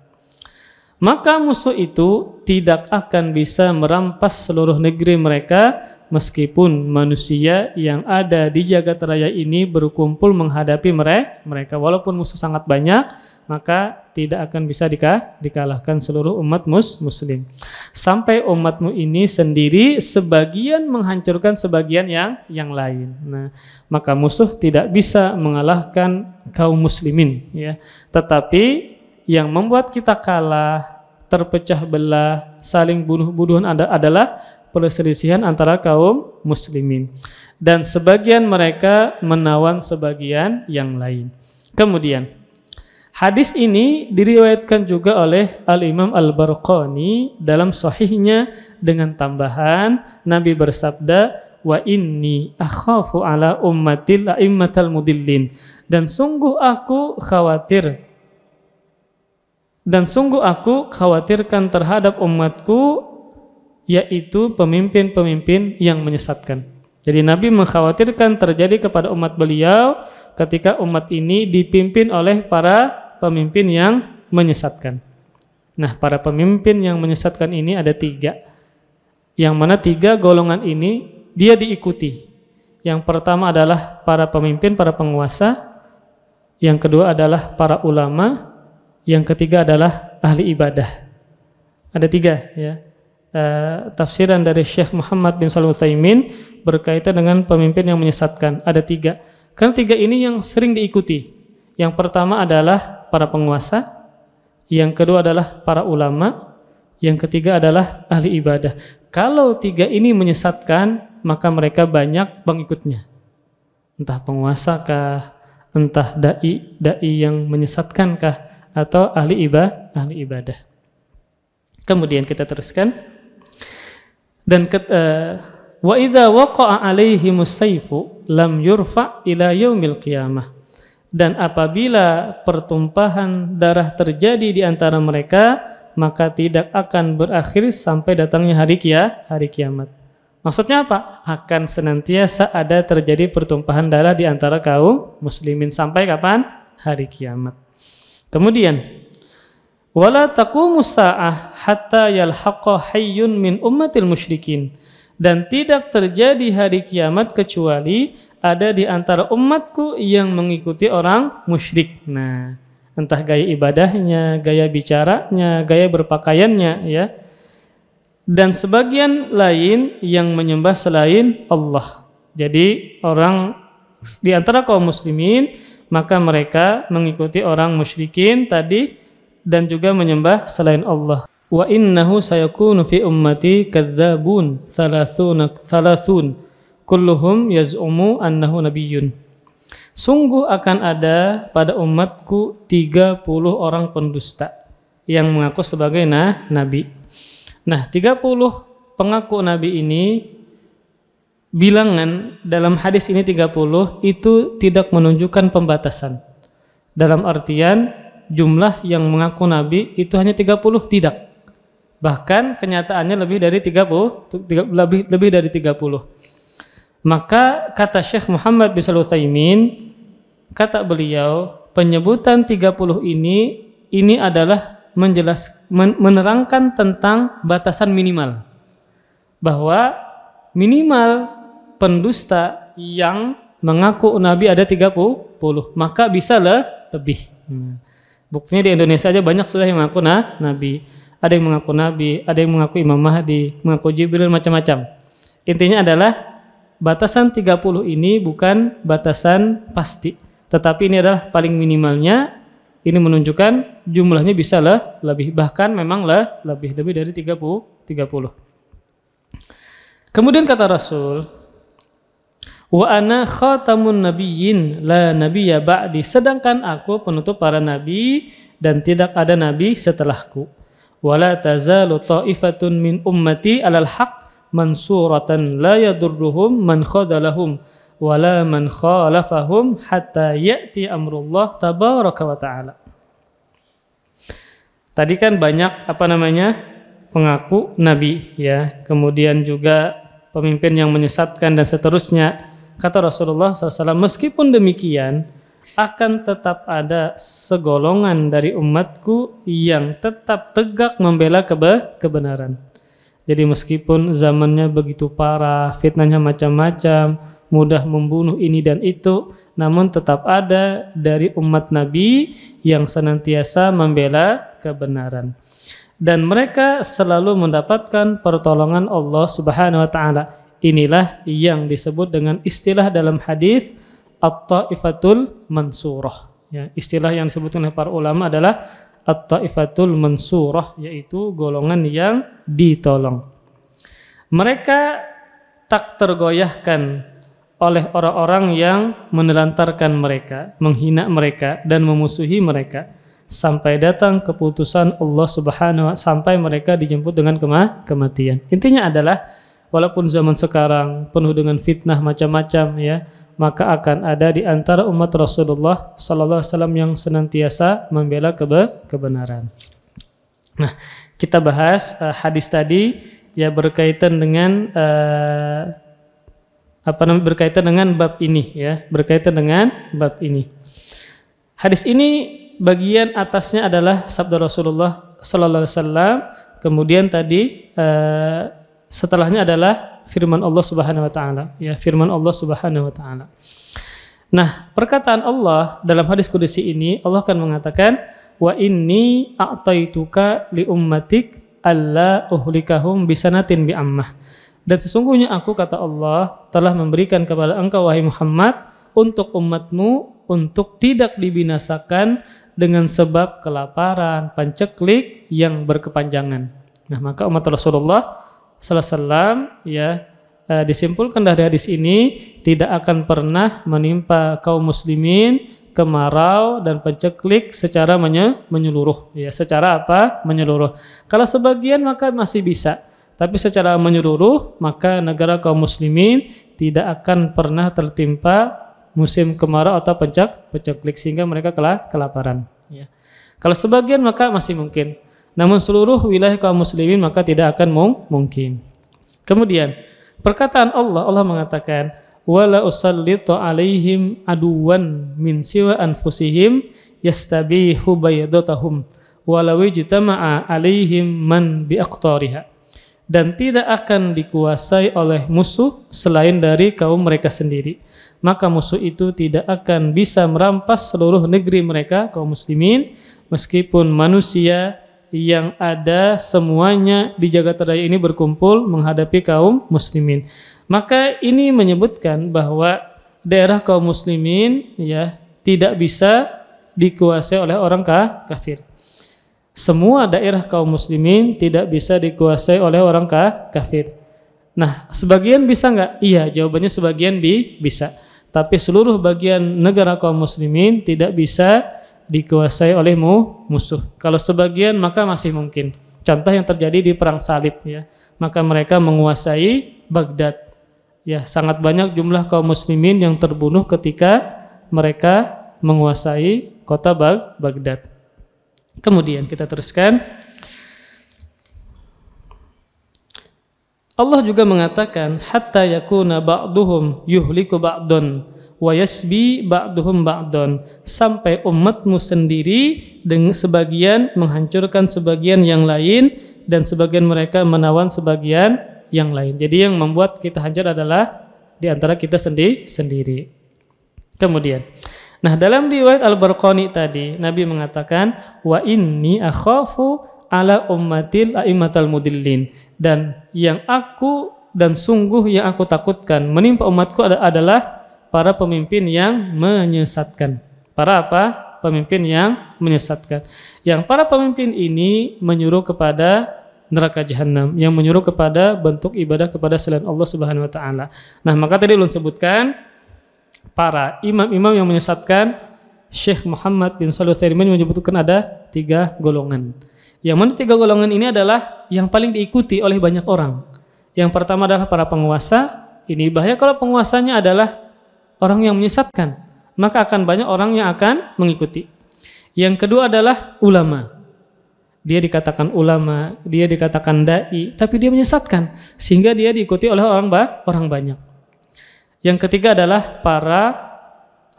maka musuh itu tidak akan bisa merampas seluruh negeri mereka meskipun manusia yang ada di jagat raya ini berkumpul menghadapi mereka walaupun musuh sangat banyak maka tidak akan bisa dika dikalahkan seluruh umat mus muslim sampai umatmu ini sendiri sebagian menghancurkan sebagian yang yang lain nah maka musuh tidak bisa mengalahkan kaum muslimin ya tetapi yang membuat kita kalah terpecah belah, saling bunuh-bunuhan adalah perselisihan antara kaum muslimin. Dan sebagian mereka menawan sebagian yang lain. Kemudian, hadis ini diriwayatkan juga oleh Al-Imam Al-Barqani dalam sahihnya dengan tambahan Nabi bersabda, wa inni akhafu ala ummatil a'immatal mudillin dan sungguh aku khawatir dan sungguh aku khawatirkan terhadap umatku yaitu pemimpin-pemimpin yang menyesatkan. Jadi Nabi mengkhawatirkan terjadi kepada umat beliau ketika umat ini dipimpin oleh para pemimpin yang menyesatkan. Nah, para pemimpin yang menyesatkan ini ada tiga. Yang mana tiga golongan ini dia diikuti. Yang pertama adalah para pemimpin, para penguasa. Yang kedua adalah para ulama. Yang ketiga adalah ahli ibadah. Ada tiga ya. E, tafsiran dari Syekh Muhammad bin Salim Utsaimin berkaitan dengan pemimpin yang menyesatkan. Ada tiga. Karena tiga ini yang sering diikuti. Yang pertama adalah para penguasa, yang kedua adalah para ulama, yang ketiga adalah ahli ibadah. Kalau tiga ini menyesatkan, maka mereka banyak pengikutnya. Entah penguasa entah dai dai yang menyesatkan atau ahli ibadah, ahli ibadah. Kemudian kita teruskan dan ke, uh, wa idza waqa'a alaihi musayfu lam yurfa ila yaumil qiyamah. Dan apabila pertumpahan darah terjadi di antara mereka, maka tidak akan berakhir sampai datangnya hari kia, hari kiamat. Maksudnya apa? Akan senantiasa ada terjadi pertumpahan darah di antara kaum muslimin sampai kapan? Hari kiamat. Kemudian wala taqumus saah hatta yalhaqa hayyun min ummatil musyrikin dan tidak terjadi hari kiamat kecuali ada di antara umatku yang mengikuti orang musyrik. Nah, entah gaya ibadahnya, gaya bicaranya, gaya berpakaiannya ya. Dan sebagian lain yang menyembah selain Allah. Jadi orang di antara kaum muslimin maka mereka mengikuti orang musyrikin tadi dan juga menyembah selain Allah. Wa innahu sayakunu fi ummati kadzabun salasun salasun kulluhum yaz'umu annahu nabiyyun. Sungguh akan ada pada umatku 30 orang pendusta yang mengaku sebagai nah nabi. Nah, 30 pengaku nabi ini bilangan dalam hadis ini 30 itu tidak menunjukkan pembatasan. Dalam artian jumlah yang mengaku nabi itu hanya 30 tidak. Bahkan kenyataannya lebih dari 30 lebih lebih dari 30. Maka kata Syekh Muhammad bin Sulaiman kata beliau penyebutan 30 ini ini adalah menjelas menerangkan tentang batasan minimal bahwa minimal pendusta yang mengaku Nabi ada 30, maka bisa le lebih. Nah, buktinya di Indonesia aja banyak sudah yang mengaku nah, Nabi. Ada yang mengaku Nabi, ada yang mengaku Imam Mahdi, mengaku Jibril, macam-macam. Intinya adalah batasan 30 ini bukan batasan pasti. Tetapi ini adalah paling minimalnya. Ini menunjukkan jumlahnya bisa le lebih. Bahkan memang le lebih. Lebih dari 30. 30. Kemudian kata Rasul, Wa ana khatamun nabiyyin la nabiyya ba'di. Sedangkan aku penutup para nabi dan tidak ada nabi setelahku. Wala tazalu ta'ifatun min ummati alal haq mansuratan la yadurruhum man khadalahum wala man khalafahum hatta ya'ti amrullah tabaraka wa ta'ala. Tadi kan banyak apa namanya? pengaku nabi ya. Kemudian juga pemimpin yang menyesatkan dan seterusnya Kata Rasulullah SAW, meskipun demikian, akan tetap ada segolongan dari umatku yang tetap tegak membela kebe kebenaran. Jadi meskipun zamannya begitu parah, fitnahnya macam-macam, mudah membunuh ini dan itu, namun tetap ada dari umat Nabi yang senantiasa membela kebenaran. Dan mereka selalu mendapatkan pertolongan Allah Subhanahu wa taala Inilah yang disebut dengan istilah dalam hadis at-taifatul mansurah. Ya, istilah yang disebutkan oleh para ulama adalah at-taifatul mansurah yaitu golongan yang ditolong. Mereka tak tergoyahkan oleh orang-orang yang menelantarkan mereka, menghina mereka dan memusuhi mereka sampai datang keputusan Allah Subhanahu wa sampai mereka dijemput dengan kema kematian. Intinya adalah walaupun zaman sekarang penuh dengan fitnah macam-macam ya maka akan ada di antara umat Rasulullah sallallahu alaihi wasallam yang senantiasa membela kebe kebenaran. Nah, kita bahas uh, hadis tadi ya berkaitan dengan uh, apa namanya berkaitan dengan bab ini ya, berkaitan dengan bab ini. Hadis ini bagian atasnya adalah sabda Rasulullah sallallahu alaihi wasallam, kemudian tadi uh, setelahnya adalah firman Allah Subhanahu wa taala ya firman Allah Subhanahu wa taala Nah, perkataan Allah dalam hadis kudusi ini Allah akan mengatakan wa inni a'taituka li ummatik alla uhlikahum bisanatin bi ammah. Dan sesungguhnya aku kata Allah telah memberikan kepada engkau wahai Muhammad untuk umatmu untuk tidak dibinasakan dengan sebab kelaparan, panceklik yang berkepanjangan. Nah, maka umat Rasulullah Wasallam ya eh, disimpulkan dari hadis ini tidak akan pernah menimpa kaum muslimin kemarau dan penceklik secara menyeluruh ya secara apa menyeluruh kalau sebagian maka masih bisa tapi secara menyeluruh maka negara kaum muslimin tidak akan pernah tertimpa musim kemarau atau pencak penceklik sehingga mereka kelaparan ya. kalau sebagian maka masih mungkin namun seluruh wilayah kaum muslimin maka tidak akan mungkin. Kemudian perkataan Allah Allah mengatakan wala usallitu alaihim aduwan min siwa anfusihim yastabihu baydatahum walau alaihim man biaqtariha dan tidak akan dikuasai oleh musuh selain dari kaum mereka sendiri maka musuh itu tidak akan bisa merampas seluruh negeri mereka kaum muslimin meskipun manusia yang ada semuanya di jagat raya ini berkumpul menghadapi kaum muslimin. Maka ini menyebutkan bahwa daerah kaum muslimin ya tidak bisa dikuasai oleh orang kafir. Semua daerah kaum muslimin tidak bisa dikuasai oleh orang kafir. Nah, sebagian bisa nggak? Iya, jawabannya sebagian bi bisa. Tapi seluruh bagian negara kaum muslimin tidak bisa dikuasai olehmu musuh. Kalau sebagian maka masih mungkin. Contoh yang terjadi di perang Salib ya. Maka mereka menguasai Baghdad. Ya, sangat banyak jumlah kaum muslimin yang terbunuh ketika mereka menguasai kota Bag Baghdad. Kemudian kita teruskan. Allah juga mengatakan hatta yakuna ba'duhum yuhliku ba'dun wayasbi ba'duhum ba'don sampai umatmu sendiri dengan sebagian menghancurkan sebagian yang lain dan sebagian mereka menawan sebagian yang lain. Jadi yang membuat kita hancur adalah di antara kita sendi sendiri. Kemudian Nah, dalam riwayat Al-Barqani tadi Nabi mengatakan wa inni akhafu ala ummatil aimatal mudillin dan yang aku dan sungguh yang aku takutkan menimpa umatku adalah para pemimpin yang menyesatkan. Para apa? Pemimpin yang menyesatkan. Yang para pemimpin ini menyuruh kepada neraka jahanam yang menyuruh kepada bentuk ibadah kepada selain Allah Subhanahu wa taala. Nah, maka tadi ulun sebutkan para imam-imam yang menyesatkan Syekh Muhammad bin Shalih Utsaimin menyebutkan ada tiga golongan. Yang mana tiga golongan ini adalah yang paling diikuti oleh banyak orang. Yang pertama adalah para penguasa. Ini bahaya kalau penguasanya adalah orang yang menyesatkan, maka akan banyak orang yang akan mengikuti. Yang kedua adalah ulama. Dia dikatakan ulama, dia dikatakan dai, tapi dia menyesatkan sehingga dia diikuti oleh orang ba orang banyak. Yang ketiga adalah para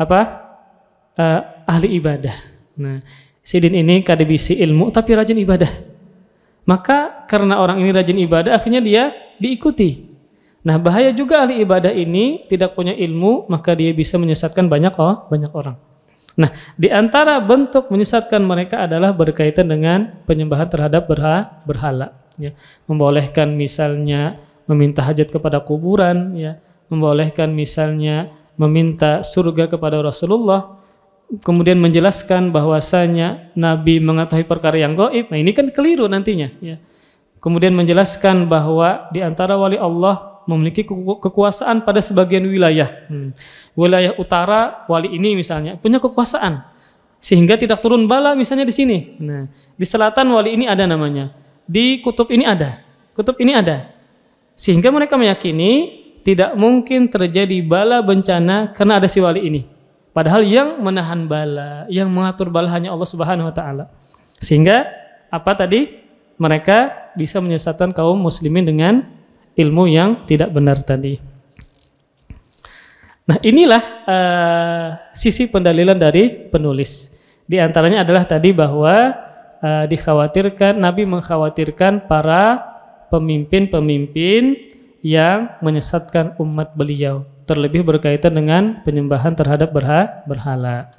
apa? Uh, ahli ibadah. Nah, Sidin ini kadibisi ilmu tapi rajin ibadah. Maka karena orang ini rajin ibadah akhirnya dia diikuti Nah, bahaya juga ahli ibadah ini tidak punya ilmu, maka dia bisa menyesatkan banyak oh, banyak orang. Nah, di antara bentuk menyesatkan mereka adalah berkaitan dengan penyembahan terhadap berha, berhala, ya. Membolehkan misalnya meminta hajat kepada kuburan, ya. Membolehkan misalnya meminta surga kepada Rasulullah, kemudian menjelaskan bahwasanya Nabi mengetahui perkara yang goib. Nah, ini kan keliru nantinya, ya. Kemudian menjelaskan bahwa di antara wali Allah memiliki kekuasaan pada sebagian wilayah. Hmm. Wilayah utara wali ini misalnya punya kekuasaan sehingga tidak turun bala misalnya di sini. Nah, di selatan wali ini ada namanya. Di kutub ini ada. Kutub ini ada. Sehingga mereka meyakini tidak mungkin terjadi bala bencana karena ada si wali ini. Padahal yang menahan bala, yang mengatur bala hanya Allah Subhanahu wa taala. Sehingga apa tadi? Mereka bisa menyesatkan kaum muslimin dengan ilmu yang tidak benar tadi. Nah, inilah uh, sisi pendalilan dari penulis. Di antaranya adalah tadi bahwa uh, dikhawatirkan Nabi mengkhawatirkan para pemimpin-pemimpin yang menyesatkan umat beliau, terlebih berkaitan dengan penyembahan terhadap berha berhala.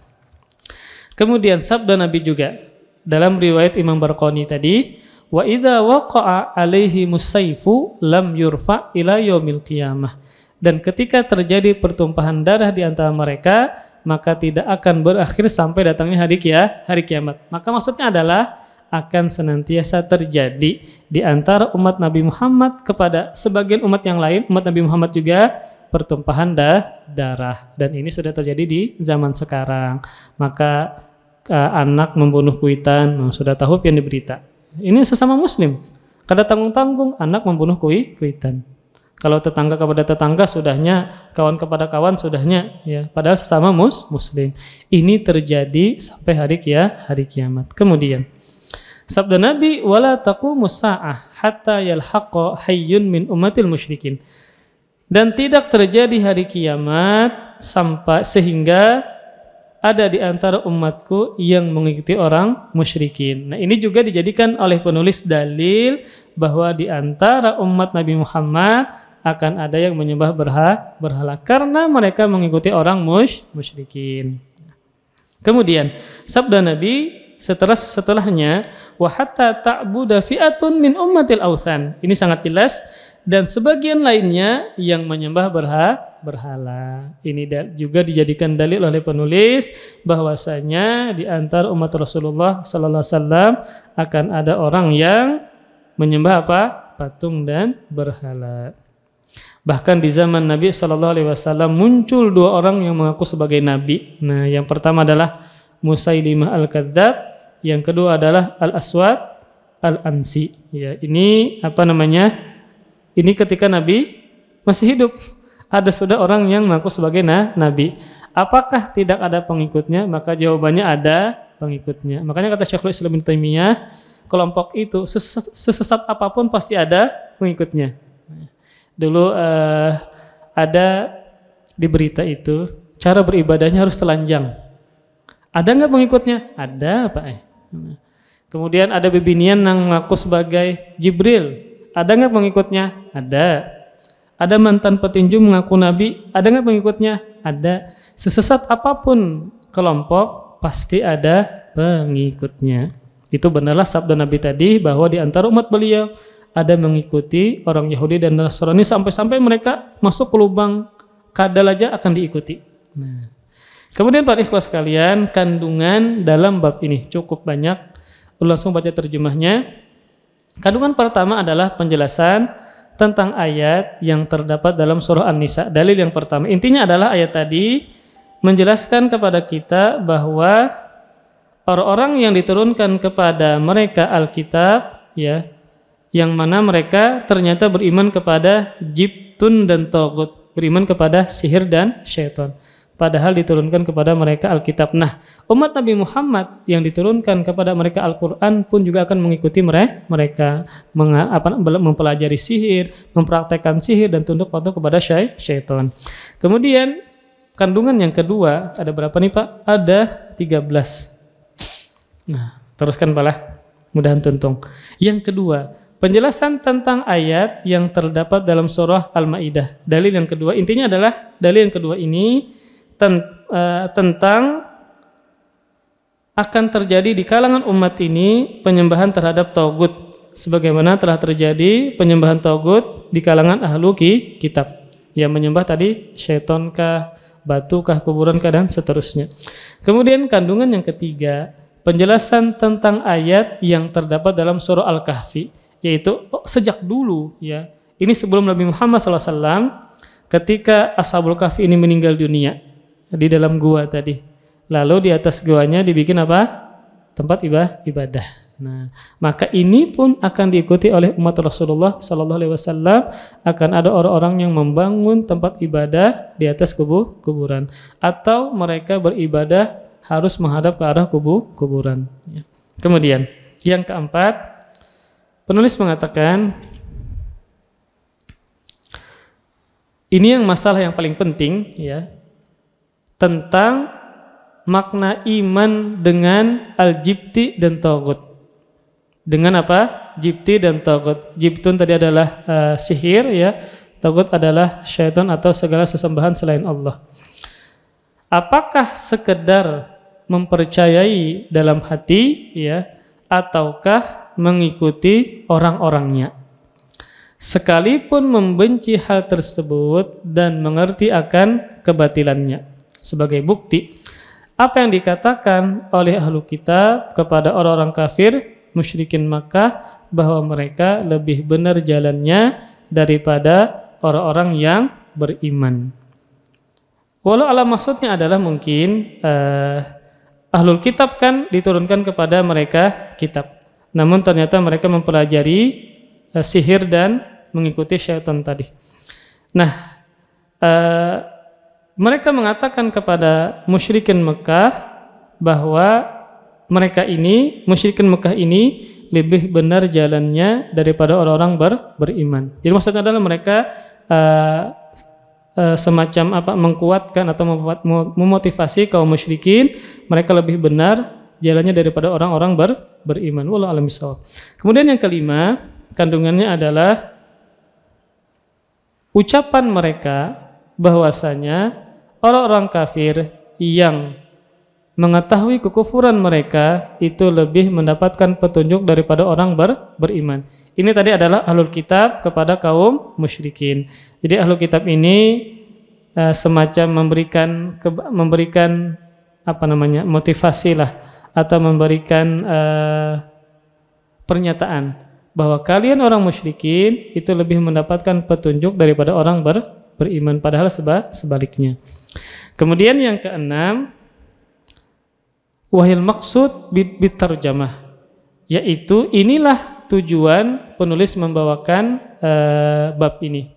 Kemudian sabda Nabi juga dalam riwayat Imam Barqani tadi, wa idza waqa'a alaihi musayfu lam yurfa ila yaumil qiyamah dan ketika terjadi pertumpahan darah di antara mereka maka tidak akan berakhir sampai datangnya hari kia hari kiamat maka maksudnya adalah akan senantiasa terjadi di antara umat Nabi Muhammad kepada sebagian umat yang lain umat Nabi Muhammad juga pertumpahan da darah dan ini sudah terjadi di zaman sekarang maka uh, anak membunuh kuitan sudah tahu yang diberita ini sesama muslim. Kada tanggung-tanggung anak membunuh kui kuitan. Kalau tetangga kepada tetangga sudahnya, kawan kepada kawan sudahnya ya. Padahal sesama mus muslim. Ini terjadi sampai hari kia hari kiamat. Kemudian sabda Nabi wala taqumus saah hatta yalhaqa hayyun min umatil musyrikin. Dan tidak terjadi hari kiamat sampai sehingga ada di antara umatku yang mengikuti orang musyrikin. Nah, ini juga dijadikan oleh penulis dalil bahwa di antara umat Nabi Muhammad akan ada yang menyembah berhala berhala karena mereka mengikuti orang musy musyrikin. Kemudian sabda Nabi setelah setelahnya wa hatta ta'budu fi'atun min ummatil ausan. Ini sangat jelas dan sebagian lainnya yang menyembah berha berhala. Ini juga dijadikan dalil oleh penulis bahwasanya di antara umat Rasulullah sallallahu alaihi wasallam akan ada orang yang menyembah apa? patung dan berhala. Bahkan di zaman Nabi Sallallahu Alaihi Wasallam muncul dua orang yang mengaku sebagai nabi. Nah, yang pertama adalah Musailimah al kadzab yang kedua adalah Al Aswad al Ansi. Ya, ini apa namanya? Ini ketika Nabi masih hidup. Ada sudah orang yang mengaku sebagai nah, Nabi. Apakah tidak ada pengikutnya? Maka jawabannya ada pengikutnya. Makanya kata Syekhul Islam bin Taimiyah, kelompok itu sesesat, sesesat apapun pasti ada pengikutnya. Dulu uh, ada di berita itu cara beribadahnya harus telanjang. Ada nggak pengikutnya? Ada apa? Eh. Kemudian ada bebinian yang mengaku sebagai Jibril. Ada nggak pengikutnya? Ada. Ada mantan petinju mengaku nabi, ada nggak pengikutnya? Ada. Sesesat apapun kelompok pasti ada pengikutnya. Itu benarlah sabda Nabi tadi bahwa di antara umat beliau ada mengikuti orang Yahudi dan Nasrani sampai-sampai mereka masuk ke lubang kadal aja akan diikuti. Nah. Kemudian para ikhwas kalian kandungan dalam bab ini cukup banyak. Langsung baca terjemahnya. Kandungan pertama adalah penjelasan tentang ayat yang terdapat dalam surah An-Nisa. Dalil yang pertama, intinya adalah ayat tadi menjelaskan kepada kita bahwa orang-orang yang diturunkan kepada mereka Alkitab ya, yang mana mereka ternyata beriman kepada jibtun dan togut, beriman kepada sihir dan syaitan padahal diturunkan kepada mereka Alkitab. Nah, umat Nabi Muhammad yang diturunkan kepada mereka Al-Qur'an pun juga akan mengikuti mereka, mereka mempelajari sihir, mempraktekkan sihir dan tunduk patuh kepada syai, syaitan. Kemudian kandungan yang kedua ada berapa nih, Pak? Ada 13. Nah, teruskan pula. Mudahan tuntung. Yang kedua, penjelasan tentang ayat yang terdapat dalam surah Al-Maidah. Dalil yang kedua intinya adalah dalil yang kedua ini Eh, tentang akan terjadi di kalangan umat ini penyembahan terhadap togut sebagaimana telah terjadi penyembahan togut di kalangan ahlu ki, kitab yang menyembah tadi syaiton kah, batu kah, kuburan kah dan seterusnya. Kemudian kandungan yang ketiga, penjelasan tentang ayat yang terdapat dalam surah Al-Kahfi yaitu oh, sejak dulu ya. Ini sebelum Nabi Muhammad SAW ketika Ashabul Kahfi ini meninggal dunia di dalam gua tadi. Lalu di atas guanya dibikin apa? Tempat ibadah. Nah, maka ini pun akan diikuti oleh umat Rasulullah Sallallahu Alaihi Wasallam akan ada orang-orang yang membangun tempat ibadah di atas kubu kuburan atau mereka beribadah harus menghadap ke arah kubu kuburan. Ya. Kemudian yang keempat penulis mengatakan ini yang masalah yang paling penting ya tentang makna iman dengan al-jibti dan togut. Dengan apa? Jibti dan togut. Jibtun tadi adalah uh, sihir ya. Togut adalah syaitan atau segala sesembahan selain Allah. Apakah sekedar mempercayai dalam hati ya ataukah mengikuti orang-orangnya? Sekalipun membenci hal tersebut dan mengerti akan kebatilannya sebagai bukti apa yang dikatakan oleh ahlu kitab kepada orang-orang kafir musyrikin Makkah bahwa mereka lebih benar jalannya daripada orang-orang yang beriman. Walau alam maksudnya adalah mungkin eh, ahlul kitab kan diturunkan kepada mereka kitab. Namun ternyata mereka mempelajari eh, sihir dan mengikuti syaitan tadi. Nah, eh, mereka mengatakan kepada musyrikin Mekah bahwa mereka ini musyrikin Mekah ini lebih benar jalannya daripada orang-orang ber, beriman. Jadi maksudnya adalah mereka uh, uh, semacam apa mengkuatkan atau memotivasi kaum musyrikin mereka lebih benar jalannya daripada orang-orang ber, beriman. Wallahu alam Kemudian yang kelima, kandungannya adalah ucapan mereka bahwasanya orang orang kafir yang mengetahui kekufuran mereka itu lebih mendapatkan petunjuk daripada orang ber beriman. Ini tadi adalah ahlul kitab kepada kaum musyrikin. Jadi ahlul kitab ini uh, semacam memberikan memberikan apa namanya? motivasi lah atau memberikan uh, pernyataan bahwa kalian orang musyrikin itu lebih mendapatkan petunjuk daripada orang ber beriman padahal seba sebaliknya. Kemudian yang keenam wahil maksud bit bitarjamah yaitu inilah tujuan penulis membawakan uh, bab ini.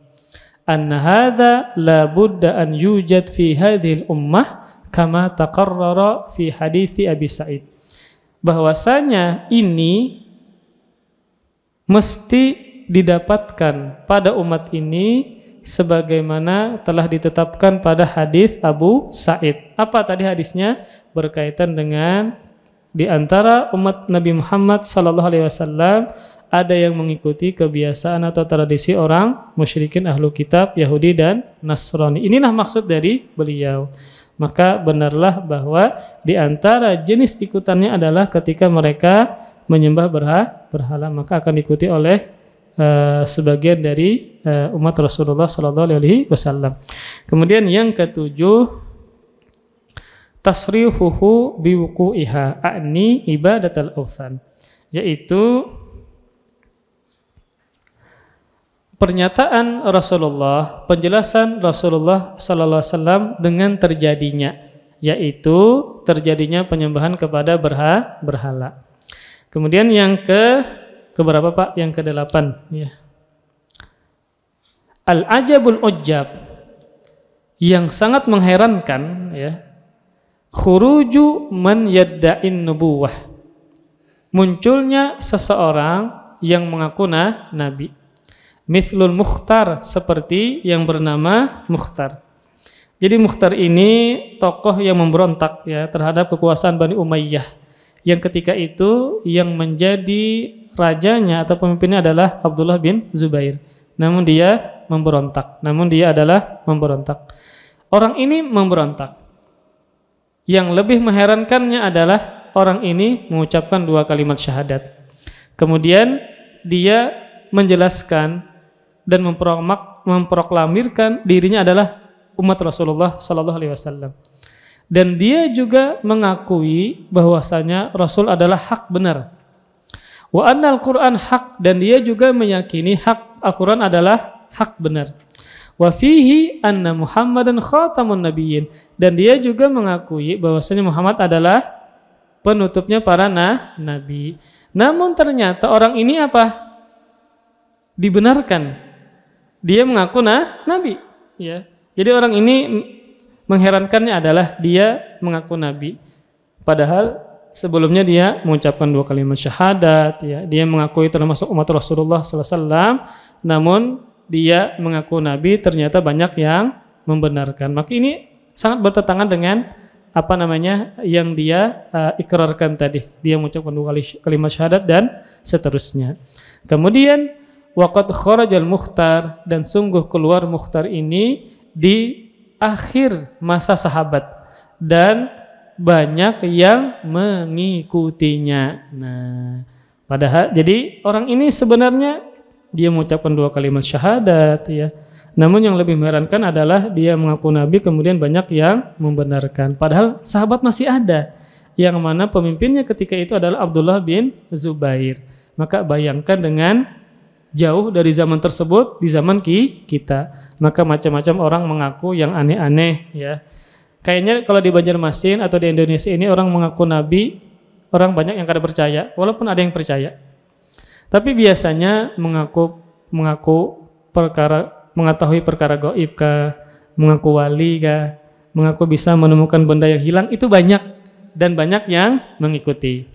An hadza la budda an yujad fi hadhil ummah kama taqarrara fi hadithi Abi Sa'id. Bahwasanya ini mesti didapatkan pada umat ini sebagaimana telah ditetapkan pada hadis Abu Said. Apa tadi hadisnya? Berkaitan dengan di antara umat Nabi Muhammad sallallahu alaihi wasallam ada yang mengikuti kebiasaan atau tradisi orang musyrikin ahlu kitab Yahudi dan Nasrani. Inilah maksud dari beliau. Maka benarlah bahwa di antara jenis ikutannya adalah ketika mereka menyembah berhala, maka akan diikuti oleh Eh, sebagian dari uh, umat Rasulullah Sallallahu Alaihi Wasallam. Kemudian yang ketujuh tasrihuhu biwuku'iha akni ibadat awthan yaitu pernyataan Rasulullah, penjelasan Rasulullah sallallahu alaihi wasallam dengan terjadinya yaitu terjadinya penyembahan kepada berha, berhala. Kemudian yang ke Keberapa Pak? Yang ke delapan ya. Al-ajabul ujab yang sangat mengherankan ya. Khuruju man yadda'in nubuwah. Munculnya seseorang yang mengaku nah, nabi. Mithlul Mukhtar seperti yang bernama Mukhtar. Jadi Mukhtar ini tokoh yang memberontak ya terhadap kekuasaan Bani Umayyah yang ketika itu yang menjadi rajanya atau pemimpinnya adalah Abdullah bin Zubair. Namun dia memberontak. Namun dia adalah memberontak. Orang ini memberontak. Yang lebih mengherankannya adalah orang ini mengucapkan dua kalimat syahadat. Kemudian dia menjelaskan dan memproklamirkan, memproklamirkan dirinya adalah umat Rasulullah Sallallahu Alaihi Wasallam. Dan dia juga mengakui bahwasanya Rasul adalah hak benar Wa annal Qur'an hak dan dia juga meyakini hak Al-Qur'an adalah hak benar. Wa fihi anna Muhammadan khatamun nabiyyin dan dia juga mengakui bahwasanya Muhammad adalah penutupnya para nah, nabi. Namun ternyata orang ini apa? dibenarkan. Dia mengaku nah nabi, ya. Jadi orang ini mengherankannya adalah dia mengaku nabi padahal sebelumnya dia mengucapkan dua kalimat syahadat ya dia mengakui termasuk umat Rasulullah SAW namun dia mengaku nabi ternyata banyak yang membenarkan maka ini sangat bertentangan dengan apa namanya yang dia uh, ikrarkan tadi dia mengucapkan dua kalimat syahadat dan seterusnya kemudian waqad kharajal mukhtar dan sungguh keluar mukhtar ini di akhir masa sahabat dan banyak yang mengikutinya. Nah, padahal jadi orang ini sebenarnya dia mengucapkan dua kalimat syahadat ya. Namun yang lebih mengherankan adalah dia mengaku nabi kemudian banyak yang membenarkan. Padahal sahabat masih ada yang mana pemimpinnya ketika itu adalah Abdullah bin Zubair. Maka bayangkan dengan jauh dari zaman tersebut di zaman kita, maka macam-macam orang mengaku yang aneh-aneh ya. Kayaknya kalau di Banjarmasin atau di Indonesia ini orang mengaku nabi, orang banyak yang kada percaya, walaupun ada yang percaya. Tapi biasanya mengaku mengaku perkara mengetahui perkara gaib ke mengaku wali ke mengaku bisa menemukan benda yang hilang itu banyak dan banyak yang mengikuti.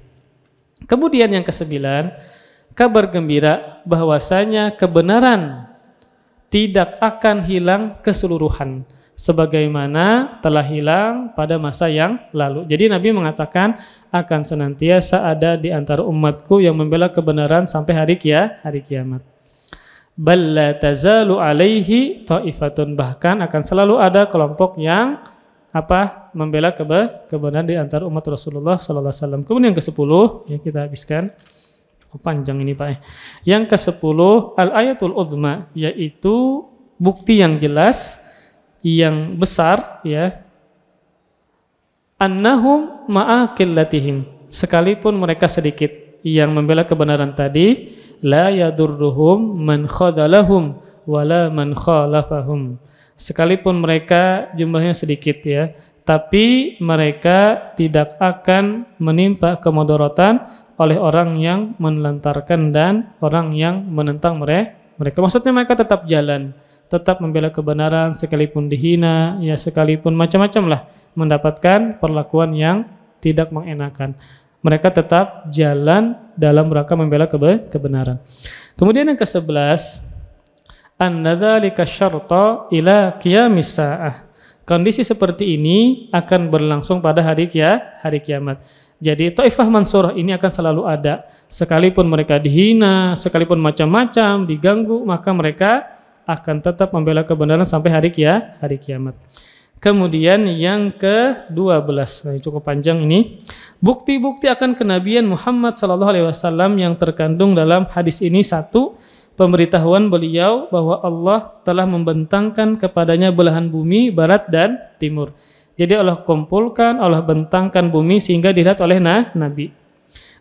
Kemudian yang kesembilan, kabar gembira bahwasanya kebenaran tidak akan hilang keseluruhan sebagaimana telah hilang pada masa yang lalu. Jadi Nabi mengatakan akan senantiasa ada di antara umatku yang membela kebenaran sampai hari kia, hari kiamat. Balla tazalu alaihi taifatun bahkan akan selalu ada kelompok yang apa membela kebe kebenaran di antara umat Rasulullah sallallahu alaihi wasallam. Kemudian yang ke-10 ya kita habiskan. Cukup panjang ini Pak. Ya. Yang ke-10 al ayatul uzma yaitu bukti yang jelas yang besar ya annahum ma'akillatihim sekalipun mereka sedikit yang membela kebenaran tadi la yadurruhum man khadalahum wala man khalafahum sekalipun mereka jumlahnya sedikit ya tapi mereka tidak akan menimpa kemodorotan oleh orang yang menelantarkan dan orang yang menentang mereka mereka maksudnya mereka tetap jalan tetap membela kebenaran sekalipun dihina, ya sekalipun macam-macam lah mendapatkan perlakuan yang tidak mengenakan. Mereka tetap jalan dalam rangka membela kebenaran. Kemudian yang ke-11, syarta ila qiyamis Kondisi seperti ini akan berlangsung pada hari kia, hari kiamat. Jadi Taifah Mansurah ini akan selalu ada. Sekalipun mereka dihina, sekalipun macam-macam, diganggu, maka mereka akan tetap membela kebenaran sampai hari kia hari kiamat. Kemudian yang ke-12. Nah, cukup panjang ini. Bukti-bukti akan kenabian Muhammad sallallahu alaihi wasallam yang terkandung dalam hadis ini satu pemberitahuan beliau bahwa Allah telah membentangkan kepadanya belahan bumi barat dan timur. Jadi Allah kumpulkan, Allah bentangkan bumi sehingga dilihat oleh nah, Nabi.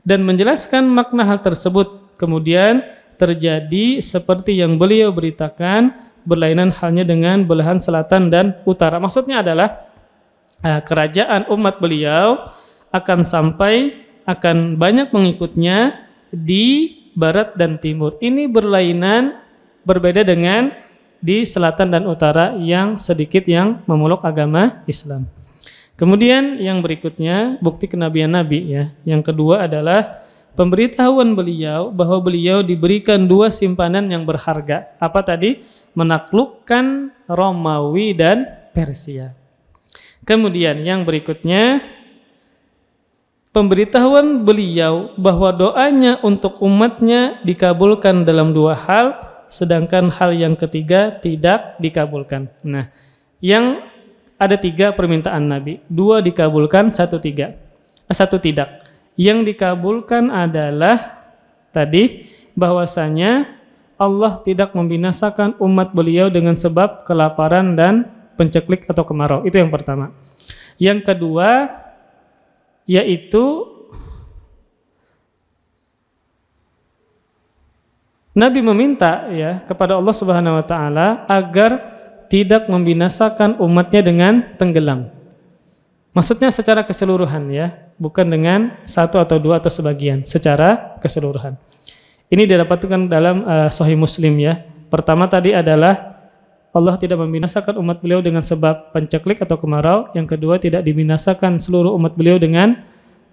Dan menjelaskan makna hal tersebut. Kemudian terjadi seperti yang beliau beritakan berlainan halnya dengan belahan selatan dan utara. Maksudnya adalah eh, kerajaan umat beliau akan sampai akan banyak mengikutnya di barat dan timur. Ini berlainan berbeda dengan di selatan dan utara yang sedikit yang memeluk agama Islam. Kemudian yang berikutnya bukti kenabian Nabi ya. Yang kedua adalah pemberitahuan beliau bahwa beliau diberikan dua simpanan yang berharga. Apa tadi? Menaklukkan Romawi dan Persia. Kemudian yang berikutnya pemberitahuan beliau bahwa doanya untuk umatnya dikabulkan dalam dua hal sedangkan hal yang ketiga tidak dikabulkan. Nah, yang ada tiga permintaan Nabi, dua dikabulkan, satu tiga, satu tidak yang dikabulkan adalah tadi bahwasanya Allah tidak membinasakan umat beliau dengan sebab kelaparan dan penceklik atau kemarau. Itu yang pertama. Yang kedua yaitu Nabi meminta ya kepada Allah Subhanahu wa taala agar tidak membinasakan umatnya dengan tenggelam. Maksudnya secara keseluruhan ya, bukan dengan satu atau dua atau sebagian, secara keseluruhan. Ini didapatkan dalam uh, Sahih Muslim ya. Pertama tadi adalah Allah tidak membinasakan umat beliau dengan sebab penceklik atau kemarau. Yang kedua tidak dibinasakan seluruh umat beliau dengan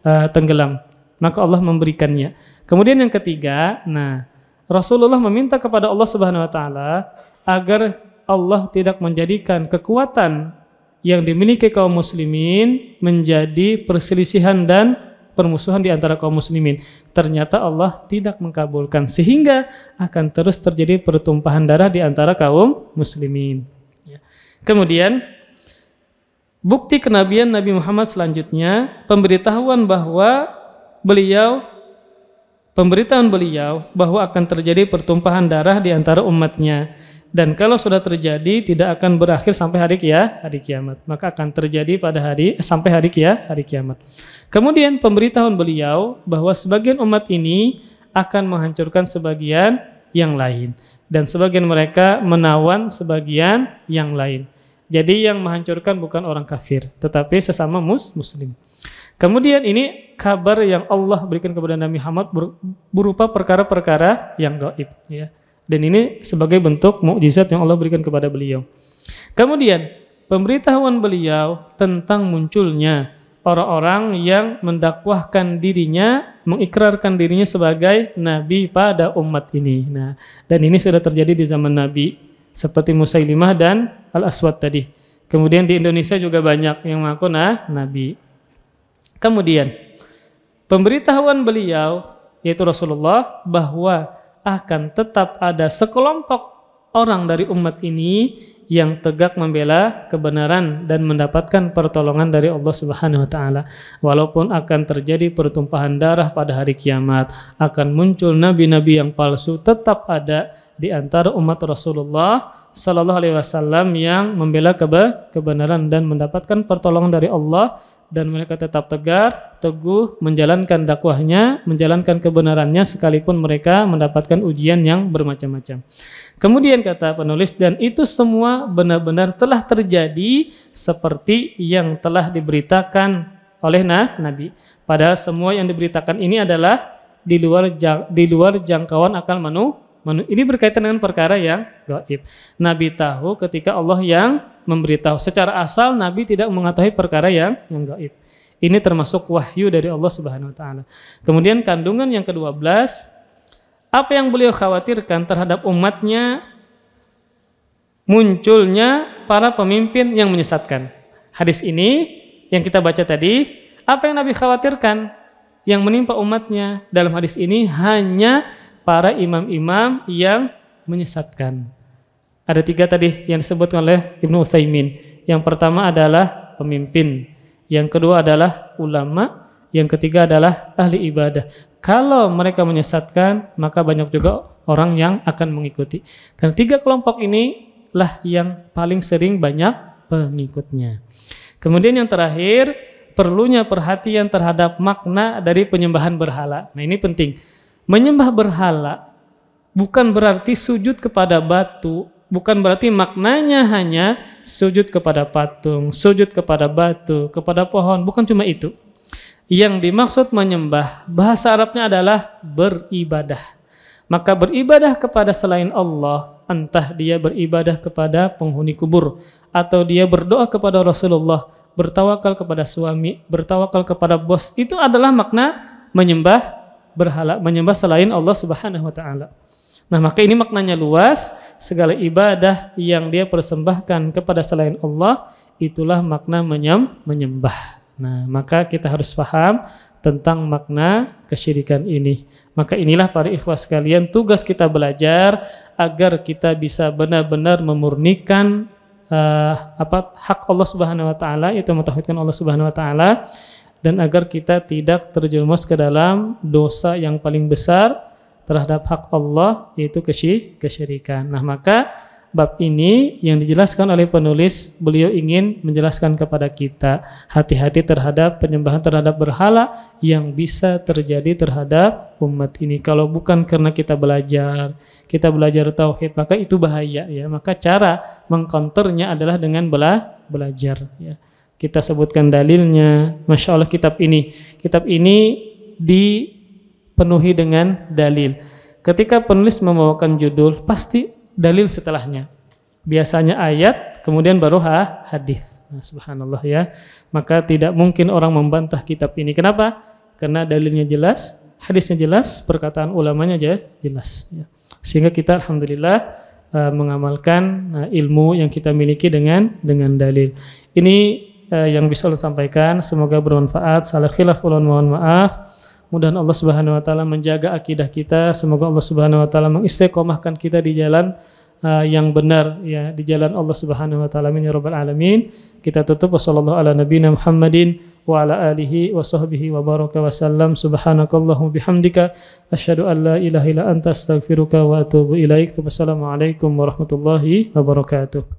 uh, tenggelam. Maka Allah memberikannya. Kemudian yang ketiga, nah Rasulullah meminta kepada Allah Subhanahu Wa Taala agar Allah tidak menjadikan kekuatan yang dimiliki kaum muslimin menjadi perselisihan dan permusuhan di antara kaum muslimin. Ternyata Allah tidak mengkabulkan sehingga akan terus terjadi pertumpahan darah di antara kaum muslimin. Ya. Kemudian bukti kenabian Nabi Muhammad selanjutnya pemberitahuan bahwa beliau pemberitahuan beliau bahwa akan terjadi pertumpahan darah di antara umatnya dan kalau sudah terjadi tidak akan berakhir sampai hari kia hari kiamat maka akan terjadi pada hari sampai hari kia hari kiamat kemudian pemberitahuan beliau bahwa sebagian umat ini akan menghancurkan sebagian yang lain dan sebagian mereka menawan sebagian yang lain jadi yang menghancurkan bukan orang kafir tetapi sesama mus muslim kemudian ini kabar yang Allah berikan kepada Nabi Muhammad berupa perkara-perkara yang gaib ya dan ini sebagai bentuk mukjizat yang Allah berikan kepada beliau. Kemudian pemberitahuan beliau tentang munculnya orang-orang yang mendakwahkan dirinya, mengikrarkan dirinya sebagai nabi pada umat ini. Nah, dan ini sudah terjadi di zaman Nabi seperti Musailimah dan Al-Aswad tadi. Kemudian di Indonesia juga banyak yang mengaku nah nabi. Kemudian pemberitahuan beliau yaitu Rasulullah bahwa akan tetap ada sekelompok orang dari umat ini yang tegak membela kebenaran dan mendapatkan pertolongan dari Allah Subhanahu wa taala. Walaupun akan terjadi pertumpahan darah pada hari kiamat, akan muncul nabi-nabi yang palsu, tetap ada di antara umat Rasulullah Shallallahu Alaihi Wasallam yang membela kebenaran dan mendapatkan pertolongan dari Allah dan mereka tetap tegar, teguh menjalankan dakwahnya, menjalankan kebenarannya sekalipun mereka mendapatkan ujian yang bermacam-macam. Kemudian kata penulis dan itu semua benar-benar telah terjadi seperti yang telah diberitakan oleh nah, Nabi. Padahal semua yang diberitakan ini adalah di luar di luar jangkauan akal manu, ini berkaitan dengan perkara yang gaib. Nabi tahu ketika Allah yang memberitahu. Secara asal Nabi tidak mengetahui perkara yang yang gaib. Ini termasuk wahyu dari Allah Subhanahu wa taala. Kemudian kandungan yang ke-12 apa yang beliau khawatirkan terhadap umatnya munculnya para pemimpin yang menyesatkan. Hadis ini yang kita baca tadi, apa yang Nabi khawatirkan yang menimpa umatnya dalam hadis ini hanya para imam-imam yang menyesatkan. Ada tiga tadi yang disebut oleh Ibnu Utsaimin. Yang pertama adalah pemimpin, yang kedua adalah ulama, yang ketiga adalah ahli ibadah. Kalau mereka menyesatkan, maka banyak juga orang yang akan mengikuti. Karena tiga kelompok ini lah yang paling sering banyak pengikutnya. Kemudian yang terakhir, perlunya perhatian terhadap makna dari penyembahan berhala. Nah ini penting. Menyembah berhala bukan berarti sujud kepada batu, bukan berarti maknanya hanya sujud kepada patung, sujud kepada batu, kepada pohon, bukan cuma itu. Yang dimaksud menyembah, bahasa Arabnya adalah beribadah. Maka beribadah kepada selain Allah, entah dia beribadah kepada penghuni kubur, atau dia berdoa kepada Rasulullah, bertawakal kepada suami, bertawakal kepada bos, itu adalah makna menyembah berhala, menyembah selain Allah Subhanahu wa taala. Nah, maka ini maknanya luas, segala ibadah yang dia persembahkan kepada selain Allah, itulah makna menyem, menyembah. Nah, maka kita harus paham tentang makna kesyirikan ini. Maka inilah para ikhwas sekalian tugas kita belajar agar kita bisa benar-benar memurnikan uh, apa hak Allah Subhanahu wa taala itu mentauhidkan Allah Subhanahu wa taala dan agar kita tidak terjerumus ke dalam dosa yang paling besar terhadap hak Allah yaitu kesyirikan. Nah, maka bab ini yang dijelaskan oleh penulis beliau ingin menjelaskan kepada kita hati-hati terhadap penyembahan terhadap berhala yang bisa terjadi terhadap umat ini kalau bukan karena kita belajar kita belajar tauhid maka itu bahaya ya maka cara mengkonternya adalah dengan bela belajar ya kita sebutkan dalilnya. Masya Allah kitab ini. Kitab ini dipenuhi dengan dalil. Ketika penulis membawakan judul, pasti dalil setelahnya. Biasanya ayat, kemudian baru ha, hadis. Nah, subhanallah ya. Maka tidak mungkin orang membantah kitab ini. Kenapa? Karena dalilnya jelas, hadisnya jelas, perkataan ulamanya aja jelas. Ya. Sehingga kita alhamdulillah uh, mengamalkan uh, ilmu yang kita miliki dengan dengan dalil. Ini uh, yang bisa Allah sampaikan. Semoga bermanfaat. Salah khilaf ulun mohon maaf. Mudah-mudahan Allah Subhanahu wa taala menjaga akidah kita. Semoga Allah Subhanahu wa taala mengistiqomahkan kita di jalan uh, yang benar ya, di jalan Allah Subhanahu wa taala min ya rabbal alamin. Kita tutup wasallallahu ala nabiyina Muhammadin wa ala alihi wa sahbihi wa baraka wasallam. Subhanakallahumma bihamdika asyhadu an la ilaha illa anta astaghfiruka wa atubu ilaik. Wassalamualaikum warahmatullahi wabarakatuh.